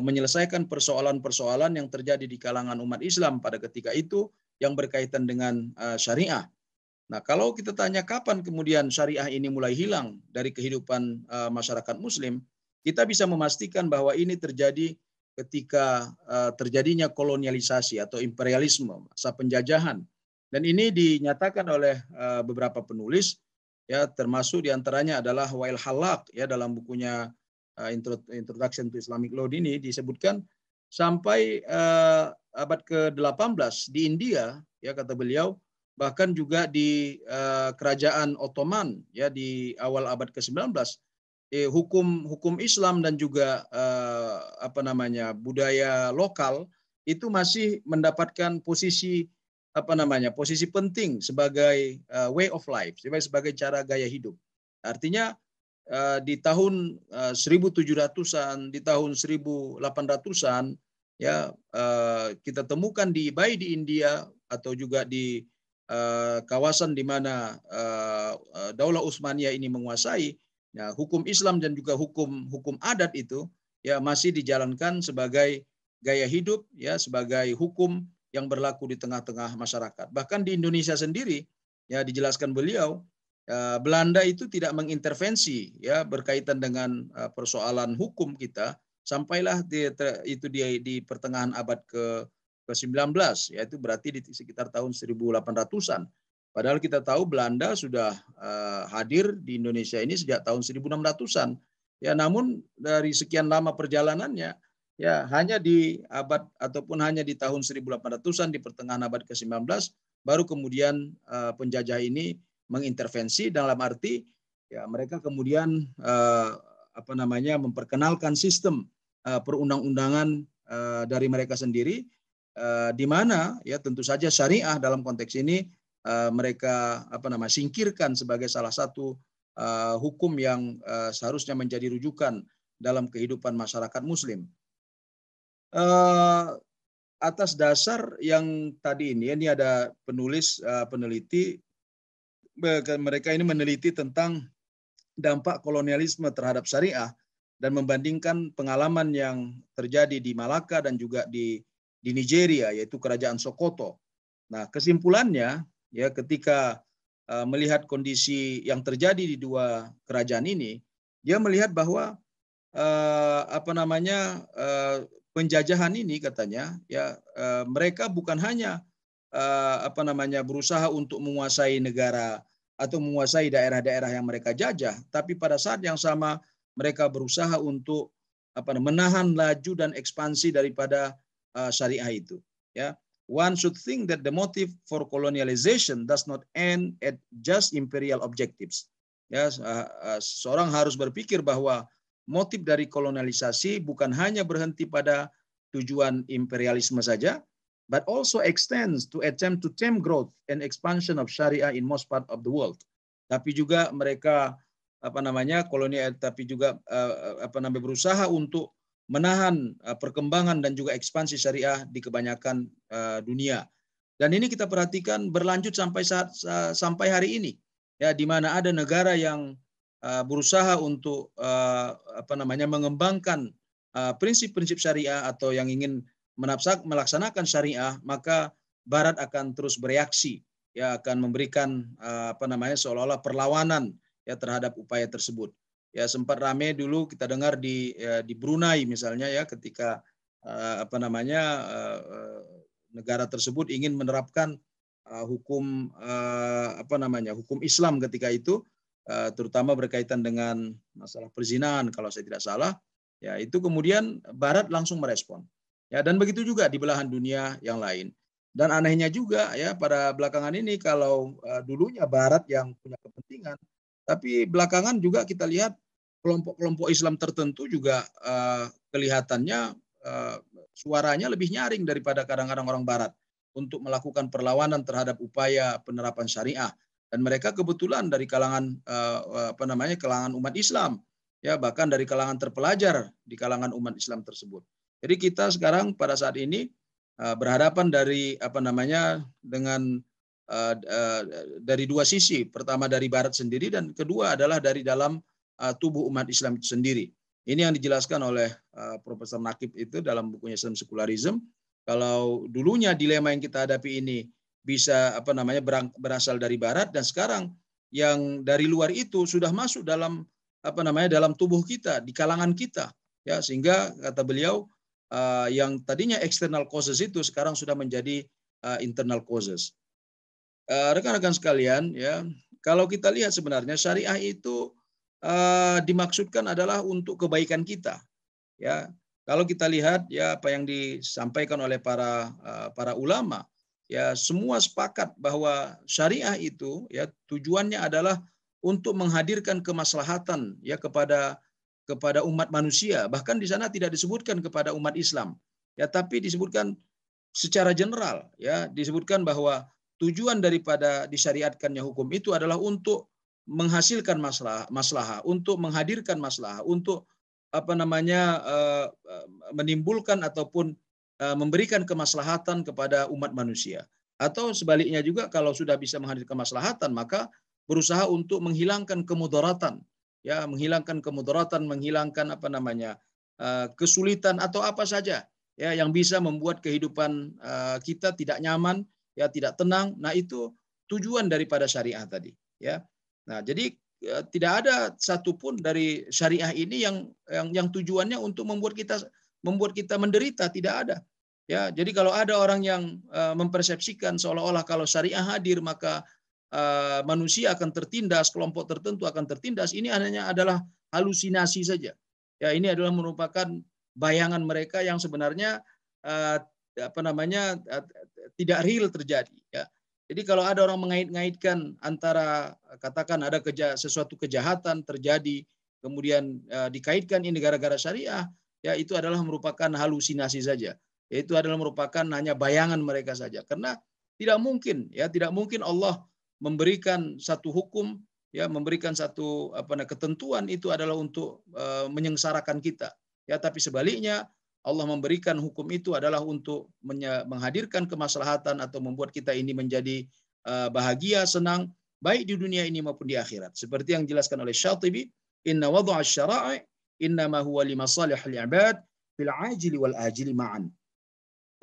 menyelesaikan persoalan-persoalan yang terjadi di kalangan umat Islam pada ketika itu yang berkaitan dengan eh, syariah. Nah, kalau kita tanya kapan kemudian syariah ini mulai hilang dari kehidupan eh, masyarakat muslim, kita bisa memastikan bahwa ini terjadi ketika eh, terjadinya kolonialisasi atau imperialisme, masa penjajahan. Dan ini dinyatakan oleh beberapa penulis ya termasuk diantaranya adalah Wail Halak ya dalam bukunya Introduction to Islamic Law ini disebutkan sampai abad ke-18 di India ya kata beliau bahkan juga di uh, kerajaan Ottoman ya di awal abad ke-19 eh, hukum hukum Islam dan juga uh, apa namanya budaya lokal itu masih mendapatkan posisi apa namanya posisi penting sebagai uh, way of life sebagai sebagai cara gaya hidup artinya uh, di tahun uh, 1700-an di tahun 1800-an ya eh, kita temukan di baik di India atau juga di eh, kawasan di mana eh, Daulah Utsmaniyah ini menguasai ya, hukum Islam dan juga hukum hukum adat itu ya masih dijalankan sebagai gaya hidup ya sebagai hukum yang berlaku di tengah-tengah masyarakat bahkan di Indonesia sendiri ya dijelaskan beliau ya, Belanda itu tidak mengintervensi ya berkaitan dengan persoalan hukum kita Sampailah di, itu di, di pertengahan abad ke ke-19 yaitu berarti di sekitar tahun 1800-an. Padahal kita tahu Belanda sudah uh, hadir di Indonesia ini sejak tahun 1600-an. Ya namun dari sekian lama perjalanannya ya hanya di abad ataupun hanya di tahun 1800-an di pertengahan abad ke-19 baru kemudian uh, penjajah ini mengintervensi dalam arti ya mereka kemudian uh, apa namanya memperkenalkan sistem Eh, perundang-undangan eh, dari mereka sendiri eh, di mana ya tentu saja syariah dalam konteks ini mereka apa nama singkirkan sebagai salah satu hukum yang seharusnya menjadi rujukan dalam kehidupan masyarakat muslim. atas dasar yang tadi ini ini ada penulis peneliti mereka ini meneliti tentang dampak kolonialisme terhadap syariah dan membandingkan pengalaman yang terjadi di Malaka dan juga di di Nigeria yaitu kerajaan Sokoto. Nah, kesimpulannya ya ketika uh, melihat kondisi yang terjadi di dua kerajaan ini, dia melihat bahwa uh, apa namanya uh, penjajahan ini katanya ya uh, mereka bukan hanya uh, apa namanya berusaha untuk menguasai negara atau menguasai daerah-daerah yang mereka jajah, tapi pada saat yang sama mereka berusaha untuk apa menahan laju dan ekspansi daripada uh, syariah itu ya one should think that the motive for colonialization does not end at just imperial objectives ya uh, uh, seorang harus berpikir bahwa motif dari kolonialisasi bukan hanya berhenti pada tujuan imperialisme saja but also extends to attempt to tame growth and expansion of syariah in most part of the world tapi juga mereka apa namanya kolonial tapi juga eh, eh, apa namanya berusaha untuk menahan eh, perkembangan dan juga ekspansi syariah di kebanyakan dunia. Dan ini kita perhatikan berlanjut sampai saat sampai hari ini ya di mana ada negara yang berusaha untuk apa namanya mengembangkan prinsip-prinsip syariah atau yang ingin menapsak melaksanakan syariah maka barat akan terus bereaksi ya akan memberikan apa namanya seolah-olah perlawanan ya terhadap upaya tersebut. Ya sempat rame dulu kita dengar di ya, di Brunei misalnya ya ketika uh, apa namanya uh, negara tersebut ingin menerapkan uh, hukum uh, apa namanya hukum Islam ketika itu uh, terutama berkaitan dengan masalah perzinahan kalau saya tidak salah ya itu kemudian Barat langsung merespon ya dan begitu juga di belahan dunia yang lain dan anehnya juga ya pada belakangan ini kalau uh, dulunya Barat yang punya kepentingan tapi belakangan juga kita lihat kelompok-kelompok Islam tertentu juga uh, kelihatannya uh, suaranya lebih nyaring daripada kadang-kadang orang Barat untuk melakukan perlawanan terhadap upaya penerapan syariah. Dan mereka kebetulan dari kalangan eh, apa namanya kalangan umat Islam, ya bahkan dari kalangan terpelajar di kalangan umat Islam tersebut. Jadi kita sekarang pada saat ini berhadapan dari apa namanya dengan Eh, eh, dari dua sisi. Pertama dari barat sendiri dan kedua adalah dari dalam eh, tubuh umat Islam itu sendiri. Ini yang dijelaskan oleh Profesor Nakib itu dalam bukunya Islam Sekularism. Kalau dulunya dilema yang kita hadapi ini bisa apa namanya berasal dari barat dan sekarang yang dari luar itu sudah masuk dalam apa namanya dalam tubuh kita di kalangan kita ya sehingga kata beliau yang tadinya external causes itu sekarang sudah menjadi internal causes Eh, rekan-rekan sekalian, ya, kalau kita lihat sebenarnya syariah itu uh, dimaksudkan adalah untuk kebaikan kita, ya. Kalau kita lihat ya apa yang disampaikan oleh para uh, para ulama, ya semua sepakat bahwa syariah itu ya tujuannya adalah untuk menghadirkan kemaslahatan ya kepada kepada umat manusia. Bahkan di sana tidak disebutkan kepada umat Islam, ya tapi disebutkan secara general, ya disebutkan bahwa tujuan daripada disyariatkannya hukum itu adalah untuk menghasilkan masalah maslaha untuk menghadirkan masalah untuk apa namanya eh, menimbulkan ataupun eh, memberikan kemaslahatan kepada umat manusia atau sebaliknya juga kalau sudah bisa menghadirkan kemaslahatan maka berusaha untuk menghilangkan kemudaratan ya menghilangkan kemudaratan menghilangkan apa namanya eh, kesulitan atau apa saja ya yang bisa membuat kehidupan kita tidak nyaman ya tidak tenang. Nah, itu tujuan daripada syariah tadi, ya. Nah, jadi ya, tidak ada satupun dari syariah ini yang yang yang tujuannya untuk membuat kita membuat kita menderita, tidak ada. Ya, jadi kalau ada orang yang uh, mempersepsikan seolah-olah kalau syariah hadir maka uh, manusia akan tertindas, kelompok tertentu akan tertindas, ini hanya adalah halusinasi saja. Ya, ini adalah merupakan bayangan mereka yang sebenarnya uh, apa namanya tidak real terjadi. Ya. Jadi kalau ada orang mengait-ngaitkan antara katakan ada keja sesuatu kejahatan terjadi kemudian e, dikaitkan ini gara-gara syariah, ya itu adalah merupakan halusinasi saja. Itu adalah merupakan hanya bayangan mereka saja. Karena tidak mungkin ya tidak mungkin Allah memberikan satu hukum ya memberikan satu apa ketentuan itu adalah untuk e, menyengsarakan kita. Ya tapi sebaliknya Allah memberikan hukum itu adalah untuk menghadirkan kemaslahatan atau membuat kita ini menjadi eh, bahagia, senang, baik di dunia ini maupun di akhirat. Seperti yang dijelaskan oleh Syatibi, inna wadu'a syara'i innama huwa li salih ibad fil ajili wal ajili ma'an.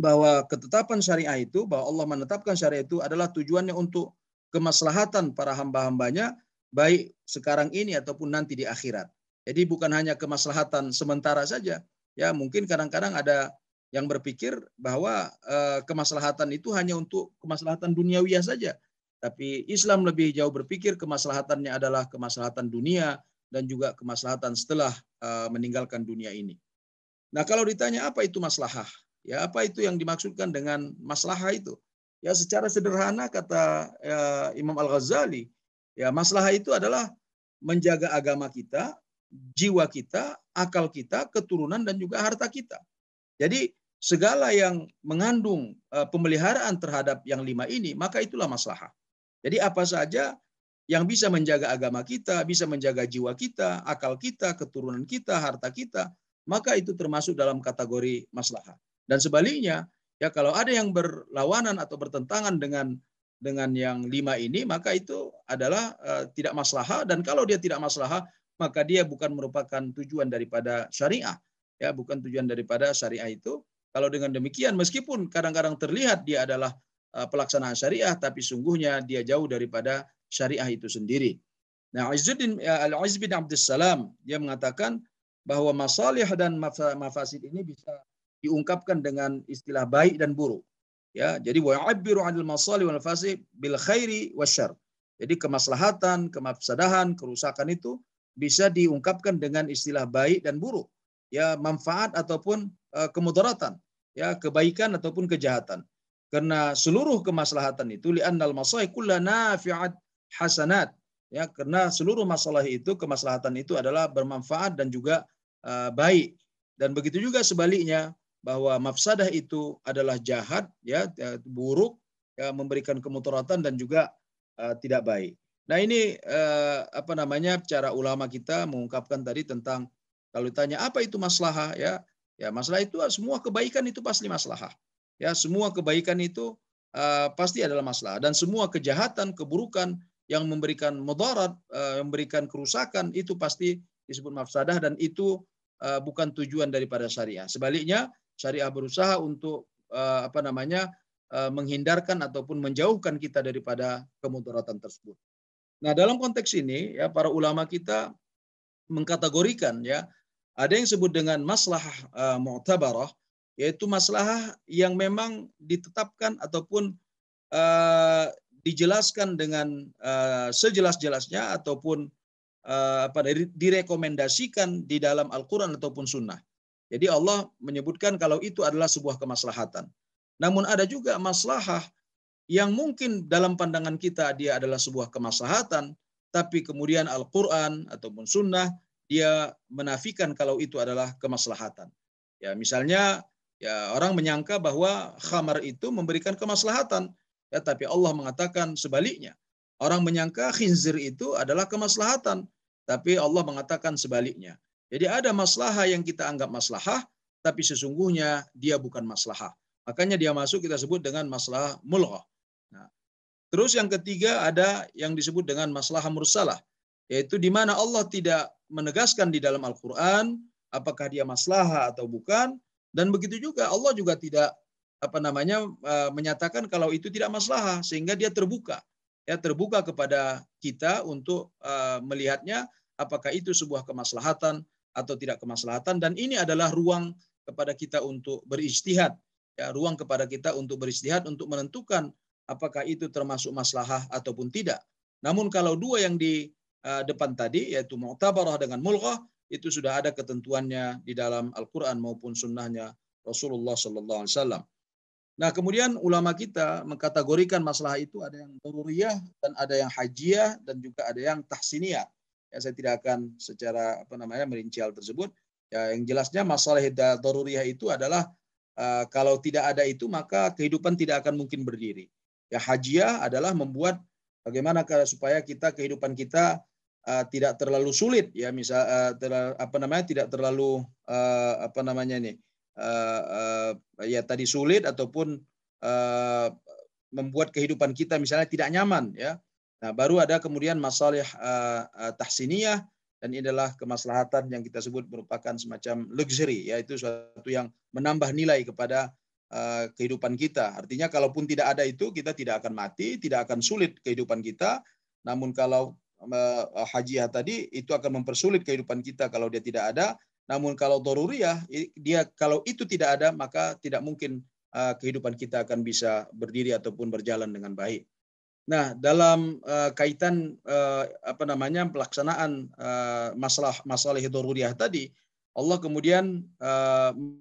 Bahwa ketetapan syariah itu, bahwa Allah menetapkan syariah itu adalah tujuannya untuk kemaslahatan para hamba-hambanya, baik sekarang ini ataupun nanti di akhirat. Jadi bukan hanya kemaslahatan sementara saja, Ya mungkin kadang-kadang ada yang berpikir bahwa eh, kemaslahatan itu hanya untuk kemaslahatan duniawi saja. Tapi Islam lebih jauh berpikir kemaslahatannya adalah kemaslahatan dunia dan juga kemaslahatan setelah eh, meninggalkan dunia ini. Nah kalau ditanya apa itu maslahah? Ya apa itu yang dimaksudkan dengan maslahah itu? Ya secara sederhana kata ya, Imam Al Ghazali, ya maslahah itu adalah menjaga agama kita, jiwa kita, akal kita, keturunan, dan juga harta kita. Jadi segala yang mengandung e, pemeliharaan terhadap yang lima ini, maka itulah maslahah. Jadi apa saja yang bisa menjaga agama kita, bisa menjaga jiwa kita, akal kita, keturunan kita, harta kita, maka itu termasuk dalam kategori maslahah. Dan sebaliknya, ya kalau ada yang berlawanan atau bertentangan dengan dengan yang lima ini, maka itu adalah uh, tidak maslahah. Dan kalau dia tidak maslahah, maka dia bukan merupakan tujuan daripada syariah. Ya, bukan tujuan daripada syariah itu. Kalau dengan demikian, meskipun kadang-kadang terlihat dia adalah uh, pelaksanaan syariah, tapi sungguhnya dia jauh daripada syariah itu sendiri. Nah, Izzuddin uh, Al-Aziz bin Salam dia mengatakan bahwa masalih dan mafasid ini bisa diungkapkan dengan istilah baik dan buruk. Ya, jadi wa abiru anil masalih wal fasid bil khairi wasyarr. Jadi kemaslahatan, kemafsadahan, kerusakan itu bisa diungkapkan dengan istilah baik dan buruk, ya manfaat ataupun uh, kemudaratan, ya kebaikan ataupun kejahatan. Karena seluruh kemaslahatan itu li'annal masalih kullana fi'at hasanat. Ya, karena seluruh masalah itu kemaslahatan itu adalah bermanfaat dan juga uh, baik. Dan begitu juga sebaliknya bahwa mafsadah itu adalah jahat ya, ya buruk ya memberikan kemudaratan dan juga uh, tidak baik. Nah ini eh, apa namanya cara ulama kita mengungkapkan tadi tentang kalau ditanya apa itu maslahah ya ya masalah itu semua kebaikan itu pasti maslahah ya semua kebaikan itu eh, pasti adalah masalah dan semua kejahatan keburukan yang memberikan mudarat eh, memberikan kerusakan itu pasti disebut mafsadah dan itu eh, bukan tujuan daripada syariah sebaliknya syariah berusaha untuk eh, apa namanya eh, menghindarkan ataupun menjauhkan kita daripada kemudaratan tersebut Nah, dalam konteks ini ya para ulama kita mengkategorikan ya ada yang disebut dengan maslahah uh, mu'tabarah yaitu maslahah yang memang ditetapkan ataupun uh, dijelaskan dengan uh, sejelas-jelasnya ataupun uh, direkomendasikan di dalam Al-Qur'an ataupun sunnah. Jadi Allah menyebutkan kalau itu adalah sebuah kemaslahatan. Namun ada juga maslahah yang mungkin dalam pandangan kita dia adalah sebuah kemaslahatan, tapi kemudian Al-Quran ataupun Sunnah dia menafikan kalau itu adalah kemaslahatan. Ya misalnya ya orang menyangka bahwa khamar itu memberikan kemaslahatan, ya tapi Allah mengatakan sebaliknya. Orang menyangka khinzir itu adalah kemaslahatan, tapi Allah mengatakan sebaliknya. Jadi ada maslahah yang kita anggap maslahah, tapi sesungguhnya dia bukan maslahah. Makanya dia masuk kita sebut dengan masalah mulghah. Terus yang ketiga ada yang disebut dengan maslahah mursalah, yaitu di mana Allah tidak menegaskan di dalam Al-Qur'an apakah dia maslahah atau bukan dan begitu juga Allah juga tidak apa namanya e, menyatakan kalau itu tidak maslahah sehingga dia terbuka ya terbuka kepada kita untuk e, melihatnya apakah itu sebuah kemaslahatan atau tidak kemaslahatan dan ini adalah ruang kepada kita untuk beristihad ya ruang kepada kita untuk beristihad untuk menentukan apakah itu termasuk maslahah ataupun tidak. Namun kalau dua yang di eh, depan tadi yaitu mu'tabarah dengan mulghah itu sudah ada ketentuannya di dalam Al-Qur'an maupun sunnahnya Rasulullah sallallahu alaihi wasallam. Nah, kemudian ulama kita mengkategorikan masalah itu ada yang daruriyah dan ada yang hajiyah dan juga ada yang tahsiniyah. Ya, saya tidak akan secara apa namanya merinci hal tersebut. Ya, yang jelasnya masalah daruriyah itu adalah uh, kalau tidak ada itu maka kehidupan tidak akan mungkin berdiri. Ya hajiah adalah membuat bagaimana supaya kita kehidupan kita uh, tidak terlalu sulit ya misal uh, eh, terlalu, apa namanya tidak terlalu uh, apa namanya ini uh, uh, ya tadi sulit ataupun uh, membuat kehidupan kita misalnya tidak nyaman ya nah baru ada kemudian masalah uh, uh, tahsiniyah dan ini adalah kemaslahatan yang kita sebut merupakan semacam luxury yaitu suatu yang menambah nilai kepada Eh, kehidupan kita. Artinya kalaupun tidak ada itu kita tidak akan mati, tidak akan sulit kehidupan kita. Namun kalau eh, hajiah tadi itu akan mempersulit kehidupan kita kalau dia tidak ada. Namun kalau ya, dia kalau itu tidak ada maka tidak mungkin eh, kehidupan kita akan bisa berdiri ataupun berjalan dengan baik. Nah, dalam kaitan apa namanya pelaksanaan uh, masalah masalah doruriyah tadi, Allah kemudian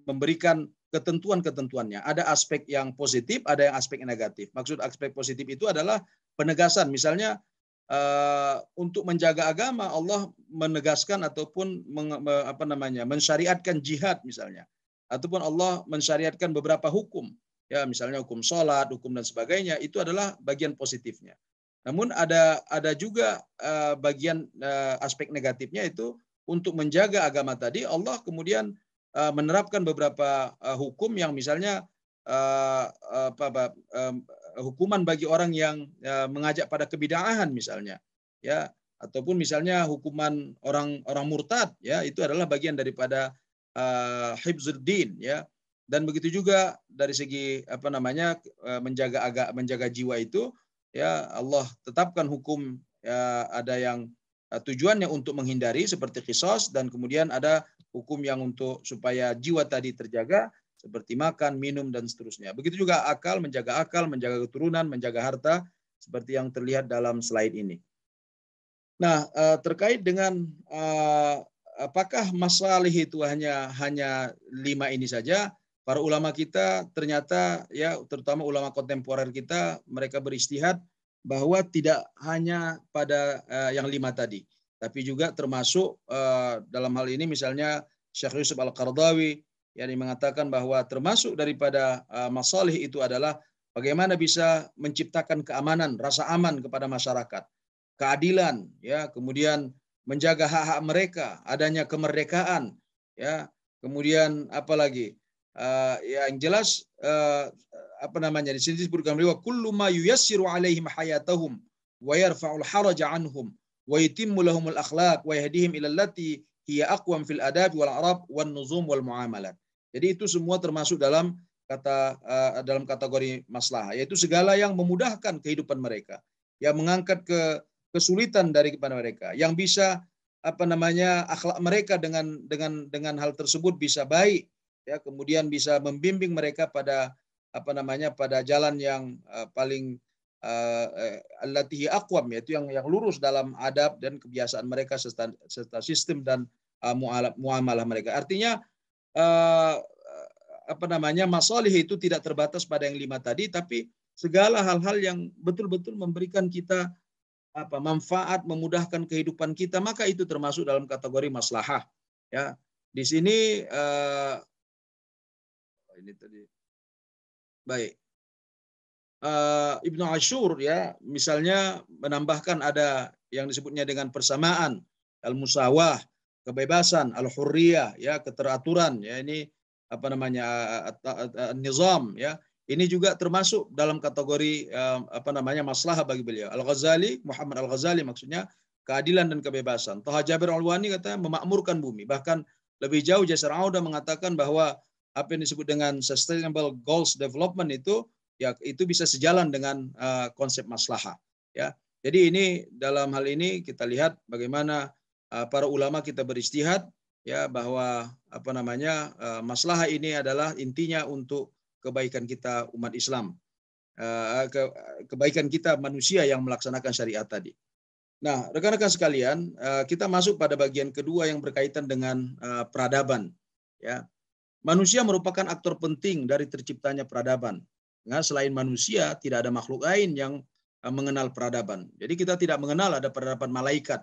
memberikan ketentuan-ketentuannya. Ada aspek yang positif, ada yang aspek yang negatif. Maksud aspek positif itu adalah penegasan. Misalnya uh, untuk menjaga agama Allah menegaskan ataupun meng, apa namanya mensyariatkan jihad misalnya ataupun Allah mensyariatkan beberapa hukum ya misalnya hukum sholat hukum dan sebagainya itu adalah bagian positifnya namun ada ada juga uh, bagian uh, aspek negatifnya itu untuk menjaga agama tadi Allah kemudian Eh, menerapkan beberapa eh, hukum yang misalnya eh, apa, hukuman bagi orang yang mengajak pada kebidaahan misalnya ya ataupun misalnya hukuman orang orang murtad ya itu adalah bagian daripada uh, hibzuddin ya dan begitu juga dari segi apa namanya menjaga agak menjaga jiwa itu ya Allah tetapkan hukum ya, ada yang Eh, tujuannya untuk menghindari seperti kisos dan kemudian ada hukum yang untuk supaya jiwa tadi terjaga seperti makan, minum dan seterusnya. Begitu juga akal menjaga akal, menjaga keturunan, menjaga harta seperti yang terlihat dalam slide ini. Nah, eh, terkait dengan eh, apakah masalah itu hanya hanya lima ini saja? Para ulama kita ternyata ya terutama ulama kontemporer kita mereka beristihad bahwa tidak hanya pada uh, yang lima tadi, tapi juga termasuk uh, dalam hal ini misalnya Syekh Yusuf Al-Qardawi yang mengatakan bahwa termasuk daripada uh, masalih itu adalah bagaimana bisa menciptakan keamanan, rasa aman kepada masyarakat, keadilan, ya, kemudian menjaga hak-hak mereka, adanya kemerdekaan, ya, kemudian apalagi uh, yang jelas uh, apa namanya di sini disebutkan bahwa kullu ma yuyassiru alaihim hayatahum wa yarfa'ul haraja anhum wa lahum al akhlaq wa yahdihim ila allati hiya aqwam fil adab wal arab wan nuzum wal muamalat. Jadi itu semua termasuk dalam kata uh, dalam kategori maslahah yaitu segala yang memudahkan kehidupan mereka, yang mengangkat ke kesulitan dari kepada mereka, yang bisa apa namanya akhlak mereka dengan dengan dengan hal tersebut bisa baik ya kemudian bisa membimbing mereka pada apa namanya pada jalan yang uh, paling uh, eh, eh, akwam yaitu yang yang lurus dalam adab dan kebiasaan mereka serta, serta sistem dan uh, muamalah mereka artinya uh, apa namanya masalih itu tidak terbatas pada yang lima tadi tapi segala hal-hal yang betul-betul memberikan kita apa manfaat memudahkan kehidupan kita maka itu termasuk dalam kategori maslahah ya di sini ini tadi. Baik. Uh, Ibnu Ashur ya misalnya menambahkan ada yang disebutnya dengan persamaan al-musawah kebebasan al-hurriyah ya keteraturan ya ini apa namanya nizam ya ini juga termasuk dalam kategori uh, apa namanya masalah bagi beliau Al-Ghazali Muhammad Al-Ghazali maksudnya keadilan dan kebebasan Toha Jabir Al-Wani katanya memakmurkan bumi bahkan lebih jauh Jasar Auda mengatakan bahwa apa yang disebut dengan sustainable goals development itu ya itu bisa sejalan dengan uh, konsep maslahah ya jadi ini dalam hal ini kita lihat bagaimana uh, para ulama kita beristihad ya bahwa apa namanya uh, eh, maslahah ini adalah intinya untuk kebaikan kita umat Islam uh, ke, kebaikan kita manusia yang melaksanakan syariat tadi nah rekan-rekan sekalian uh, kita masuk pada bagian kedua yang berkaitan dengan uh, peradaban ya Manusia merupakan aktor penting dari terciptanya peradaban. Nah, selain manusia, tidak ada makhluk lain yang eh, mengenal peradaban. Jadi kita tidak mengenal ada peradaban malaikat,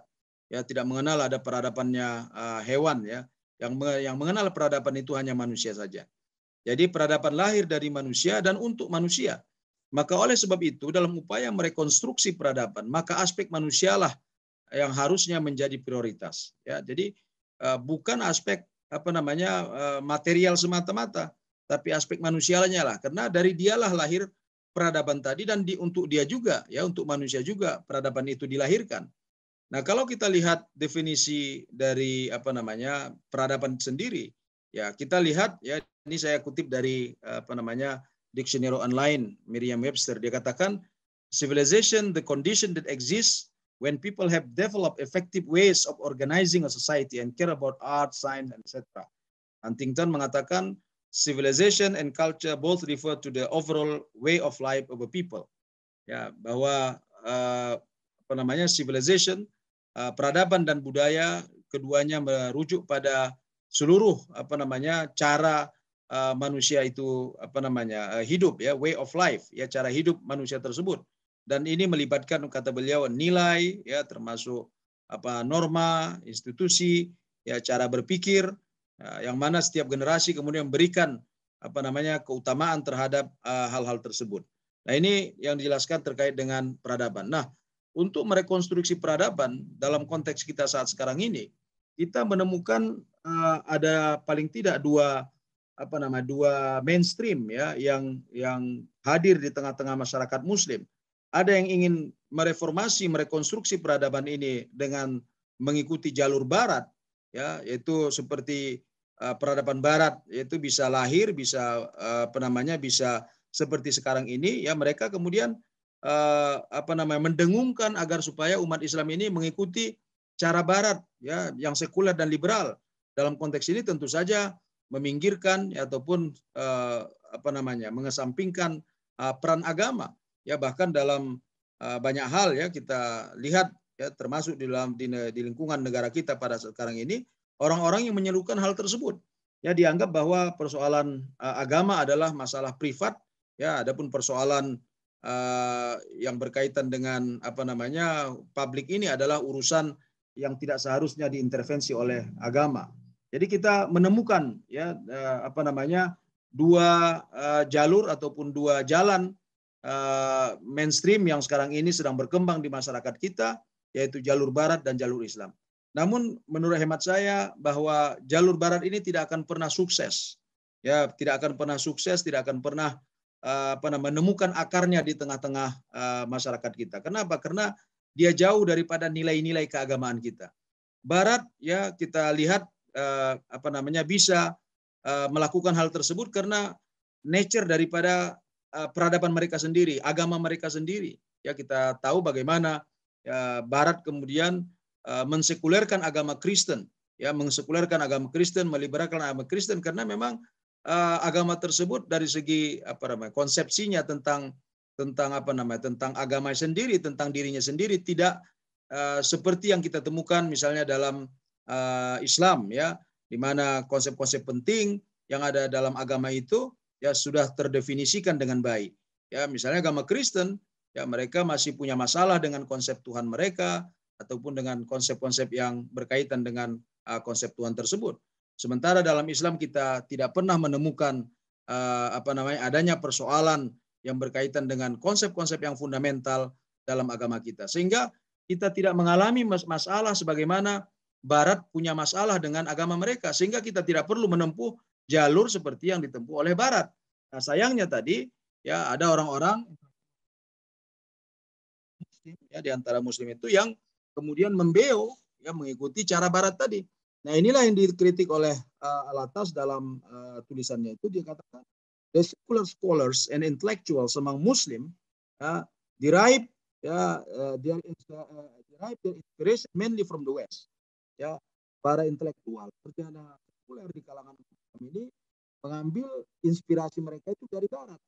ya tidak mengenal ada peradabannya uh, hewan, ya yang yang mengenal peradaban itu hanya manusia saja. Jadi peradaban lahir dari manusia dan untuk manusia. Maka oleh sebab itu dalam upaya merekonstruksi peradaban, maka aspek manusialah yang harusnya menjadi prioritas. Ya, jadi eh, bukan aspek apa namanya eh, material semata-mata, tapi aspek manusialnya lah. Karena dari dialah lahir peradaban tadi dan di, untuk dia juga ya untuk manusia juga peradaban itu dilahirkan. Nah kalau kita lihat definisi dari apa namanya peradaban sendiri, ya kita lihat ya ini saya kutip dari eh, apa namanya dictionary online Merriam-Webster dia katakan civilization the condition that exists when people have developed effective ways of organizing a society and care about art, science, etc. Huntington mengatakan, civilization and culture both refer to the overall way of life of a people. Ya, bahwa uh, apa namanya civilization, uh, peradaban dan budaya keduanya merujuk pada seluruh apa namanya cara uh, manusia itu apa namanya uh, hidup ya way of life ya cara hidup manusia tersebut dan ini melibatkan kata beliau nilai ya termasuk apa norma, institusi, ya cara berpikir ya, yang mana setiap generasi kemudian memberikan apa namanya keutamaan terhadap eh, hal-hal uh, tersebut. Nah, ini yang dijelaskan terkait dengan peradaban. Nah, untuk merekonstruksi peradaban dalam konteks kita saat sekarang ini, kita menemukan uh, ada paling tidak dua apa nama dua mainstream ya yang yang hadir di tengah-tengah masyarakat muslim ada yang ingin mereformasi, merekonstruksi peradaban ini dengan mengikuti jalur barat, ya, yaitu seperti e, peradaban barat, yaitu bisa lahir, bisa e, apa namanya, bisa seperti sekarang ini, ya mereka kemudian e, apa namanya mendengungkan agar supaya umat Islam ini mengikuti cara barat, ya, yang sekuler dan liberal. Dalam konteks ini tentu saja meminggirkan ya, ataupun apa namanya mengesampingkan peran agama ya bahkan dalam eh, banyak hal ya kita lihat ya termasuk di dalam di, di lingkungan negara kita pada sekarang ini orang-orang yang menyerukan hal tersebut ya dianggap bahwa persoalan eh, agama adalah masalah privat ya adapun persoalan uh, yang berkaitan dengan apa namanya publik ini adalah urusan yang tidak seharusnya diintervensi oleh agama jadi kita menemukan ya apa namanya dua jalur ataupun dua jalan Eh, mainstream yang sekarang ini sedang berkembang di masyarakat kita, yaitu jalur barat dan jalur Islam. Namun menurut hemat saya bahwa jalur barat ini tidak akan pernah sukses. Ya, tidak akan pernah sukses, tidak akan pernah eh, apa menemukan akarnya di tengah-tengah eh, masyarakat kita. Kenapa? Karena dia jauh daripada nilai-nilai keagamaan kita. Barat ya kita lihat apa namanya bisa melakukan hal tersebut karena nature daripada Eh, peradaban mereka sendiri, agama mereka sendiri. Ya kita tahu bagaimana ya, Barat kemudian uh, mensekulerkan agama Kristen, ya mensekulerkan agama Kristen, meliberalkan agama Kristen karena memang uh, agama tersebut dari segi apa namanya konsepsinya tentang tentang apa namanya tentang agama sendiri, tentang dirinya sendiri tidak uh, seperti yang kita temukan misalnya dalam uh, Islam ya, di mana konsep-konsep penting yang ada dalam agama itu ya sudah terdefinisikan dengan baik. Ya, misalnya agama Kristen, ya mereka masih punya masalah dengan konsep Tuhan mereka ataupun dengan konsep-konsep yang berkaitan dengan uh, konsep Tuhan tersebut. Sementara dalam Islam kita tidak pernah menemukan uh, apa namanya adanya persoalan yang berkaitan dengan konsep-konsep yang fundamental dalam agama kita. Sehingga kita tidak mengalami masalah sebagaimana Barat punya masalah dengan agama mereka, sehingga kita tidak perlu menempuh jalur seperti yang ditempuh oleh Barat. Nah, sayangnya tadi ya ada orang-orang ya di antara Muslim itu yang kemudian membeo ya mengikuti cara Barat tadi. Nah inilah yang dikritik oleh uh, eh, Alatas dalam uh, tulisannya itu dia katakan the secular scholars and intellectuals among Muslim ya, derive ya uh, their, derive their inspiration mainly from the West. Ya para intelektual seperti populer sekuler di kalangan ini mengambil inspirasi mereka itu dari barat.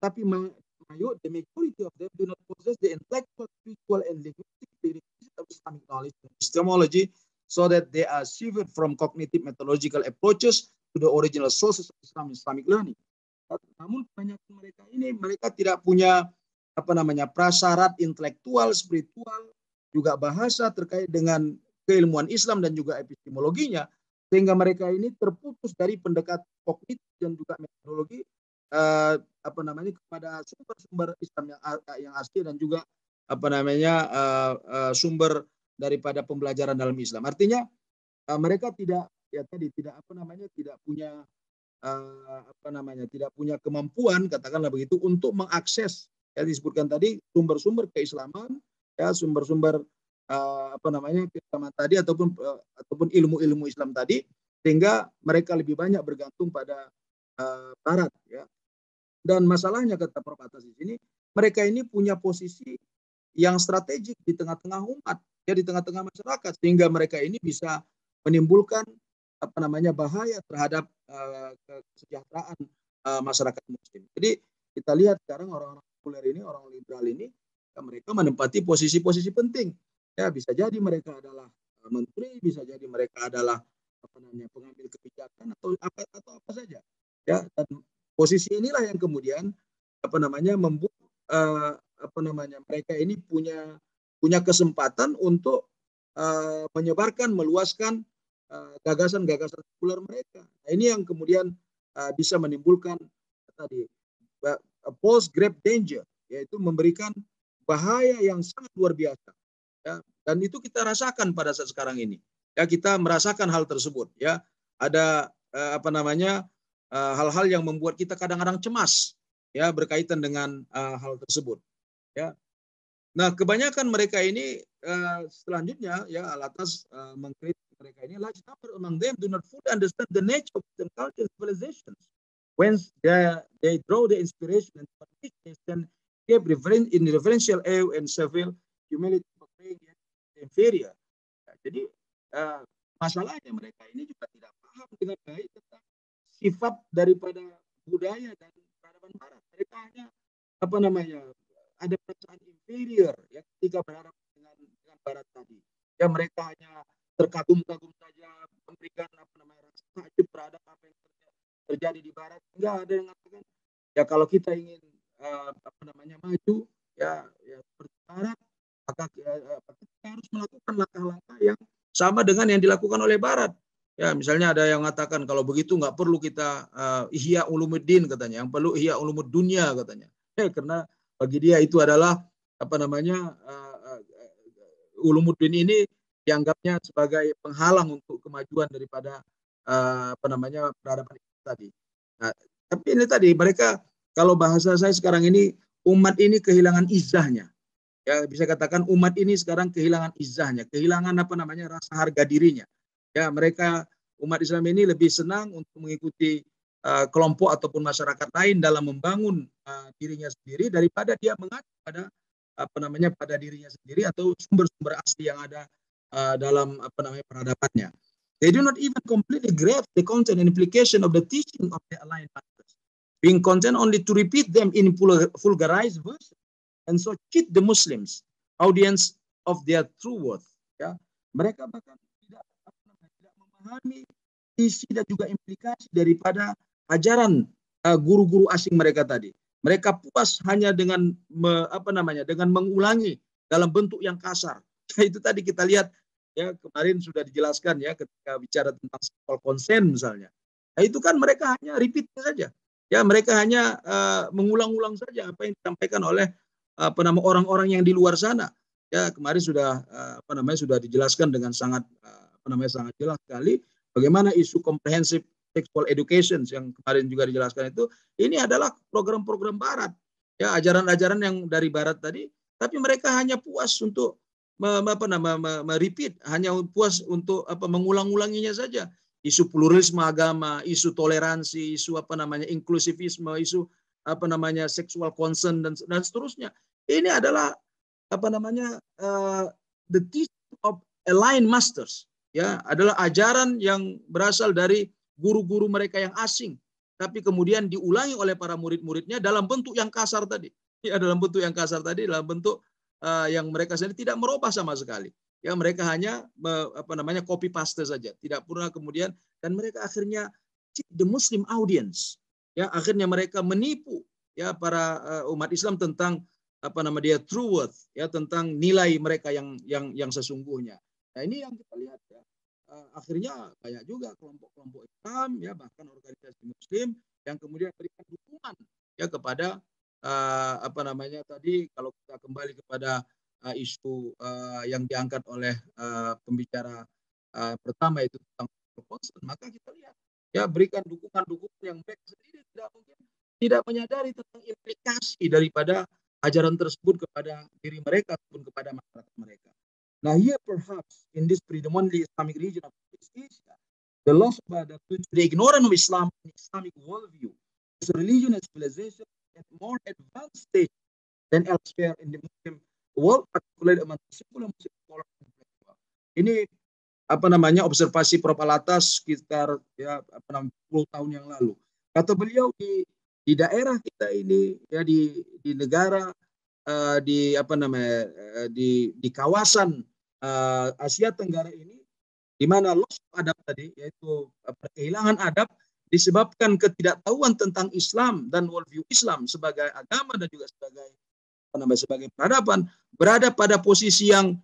Tapi Mayo, the majority of them do not possess the intellectual, spiritual, and linguistic prerequisites of Islamic knowledge and epistemology, so that they are severed from cognitive methodological approaches to the original sources of Islam Islamic learning. Namun banyak mereka ini mereka tidak punya apa namanya prasyarat intelektual, spiritual, juga bahasa terkait dengan keilmuan Islam dan juga epistemologinya sehingga mereka ini terputus dari pendekat kognitif dan juga metodologi eh, apa namanya kepada sumber-sumber Islam yang, yang asli dan juga apa namanya eh, eh, sumber daripada pembelajaran dalam Islam. Artinya eh, mereka tidak ya tadi tidak apa namanya tidak punya eh, apa namanya tidak punya kemampuan katakanlah begitu untuk mengakses yang disebutkan tadi sumber-sumber keislaman ya sumber-sumber uh, apa namanya keislaman tadi ataupun uh, ataupun ilmu-ilmu Islam tadi sehingga mereka lebih banyak bergantung pada uh, barat ya. Dan masalahnya kata Prof Atas di sini mereka ini punya posisi yang strategik di tengah-tengah umat ya di tengah-tengah masyarakat sehingga mereka ini bisa menimbulkan apa namanya bahaya terhadap uh, kesejahteraan uh, masyarakat muslim. Jadi kita lihat sekarang orang-orang populer ini, orang liberal ini ya, mereka menempati posisi-posisi penting Ya, bisa jadi mereka adalah eh, menteri, bisa jadi mereka adalah apa namanya pengambil kebijakan atau apa atau apa saja. Ya, dan posisi inilah yang kemudian apa namanya membuat uh, apa namanya mereka ini punya punya kesempatan untuk uh, menyebarkan, meluaskan gagasan-gagasan uh, gagasan mereka. Nah, ini yang kemudian uh, bisa menimbulkan tadi post grab danger, yaitu memberikan bahaya yang sangat luar biasa Ya, dan itu kita rasakan pada saat sekarang ini. Ya, kita merasakan hal tersebut. Ya, ada eh, apa namanya hal eh, hal-hal yang membuat kita kadang-kadang cemas. Ya, berkaitan dengan eh, hal tersebut. Ya, Nah, kebanyakan mereka ini eh, selanjutnya ya atas eh, mengkritik mereka ini large number among them do not fully understand the nature of the culture civilizations whence they, they draw the inspiration and which they stand in reverential air and civil humility inferior. Ya, jadi uh, masalahnya mereka ini juga tidak paham dengan baik tentang sifat daripada budaya dan peradaban barat. Mereka hanya apa namanya ada perasaan inferior ya ketika berharap dengan dengan barat tadi. Ya mereka hanya terkagum-kagum saja memberikan apa namanya rasa takjub terhadap apa yang terjadi di barat. Enggak ada yang mengatakan ya kalau kita ingin uh, apa namanya maju ya ya seperti barat maka eh, eh, kita harus melakukan langkah-langkah yang sama dengan yang dilakukan oleh Barat. Ya, misalnya ada yang mengatakan kalau begitu nggak perlu kita uh, ihya ulumuddin katanya, yang perlu ihya ulumud dunia katanya. Ya, karena bagi dia itu adalah apa namanya uh, uh, ulumuddin ini dianggapnya sebagai penghalang untuk kemajuan daripada uh, apa namanya peradaban itu tadi. Nah, tapi ini tadi mereka kalau bahasa saya sekarang ini umat ini kehilangan izahnya ya bisa katakan umat ini sekarang kehilangan izahnya, kehilangan apa namanya rasa harga dirinya. Ya, mereka umat Islam ini lebih senang untuk mengikuti uh, kelompok ataupun masyarakat lain dalam membangun uh, dirinya sendiri daripada dia mengacu pada apa namanya pada dirinya sendiri atau sumber-sumber asli yang ada uh, dalam apa namanya peradabannya. They do not even completely grasp the content and implication of the teaching of the aligned masters, being content only to repeat them in vulgarized version and so cheat the Muslims, audience of their true worth. Ya. Mereka bahkan tidak, tidak memahami isi dan juga implikasi daripada ajaran eh, guru-guru uh, asing mereka tadi. Mereka puas hanya dengan me, apa namanya dengan mengulangi dalam bentuk yang kasar. (laughs) Itu tadi kita lihat ya kemarin sudah dijelaskan ya ketika bicara tentang soal konsen misalnya. Nah, itu kan mereka hanya repeat saja. Ya, mereka hanya uh, mengulang-ulang saja apa yang disampaikan oleh apa nama orang-orang yang di luar sana. Ya, kemarin sudah eh, apa namanya sudah dijelaskan dengan sangat eh, apa namanya sangat jelas sekali bagaimana isu komprehensif sexual education yang kemarin juga dijelaskan itu ini adalah program-program barat ya ajaran-ajaran yang dari barat tadi tapi mereka hanya puas untuk apa namanya repeat hanya puas untuk apa mengulang-ulanginya saja isu pluralisme agama isu toleransi isu apa namanya inklusivisme isu apa namanya seksual concern dan dan seterusnya ini adalah apa namanya uh, the teaching of aligned masters ya adalah ajaran yang berasal dari guru-guru mereka yang asing tapi kemudian diulangi oleh para murid-muridnya dalam bentuk yang kasar tadi ya dalam bentuk yang kasar tadi dalam bentuk uh, yang mereka sendiri tidak merubah sama sekali ya mereka hanya me, apa namanya copy paste saja tidak pernah kemudian dan mereka akhirnya the muslim audience ya akhirnya mereka menipu ya para uh, umat Islam tentang apa nama dia true worth ya tentang nilai mereka yang yang yang sesungguhnya. Nah ini yang kita lihat ya. Eh, akhirnya banyak juga kelompok-kelompok Islam ya bahkan organisasi Muslim yang kemudian berikan dukungan ya kepada uh, apa namanya tadi kalau kita kembali kepada uh, isu uh, yang diangkat oleh uh, pembicara uh, pertama itu tentang concern maka kita lihat ya berikan dukungan-dukungan yang baik sendiri tidak mungkin tidak menyadari tentang implikasi daripada ajaran tersebut kepada diri mereka ataupun kepada masyarakat mereka. Nah, here perhaps in this predominantly Islamic region of East Asia, the loss of the, the ignorance of Islam and Islamic worldview is a religion and civilization at more advanced stage than elsewhere in the Muslim world, particularly among secular Muslim scholars. Ini apa namanya observasi Prof. Alatas sekitar ya apa namanya 10 tahun yang lalu. Kata beliau di di daerah kita ini ya di di negara uh, di apa namanya uh, di di kawasan uh, Asia Tenggara ini di mana loss adab tadi yaitu kehilangan adab disebabkan ketidaktahuan tentang Islam dan worldview Islam sebagai agama dan juga sebagai apa namanya sebagai peradaban berada pada posisi yang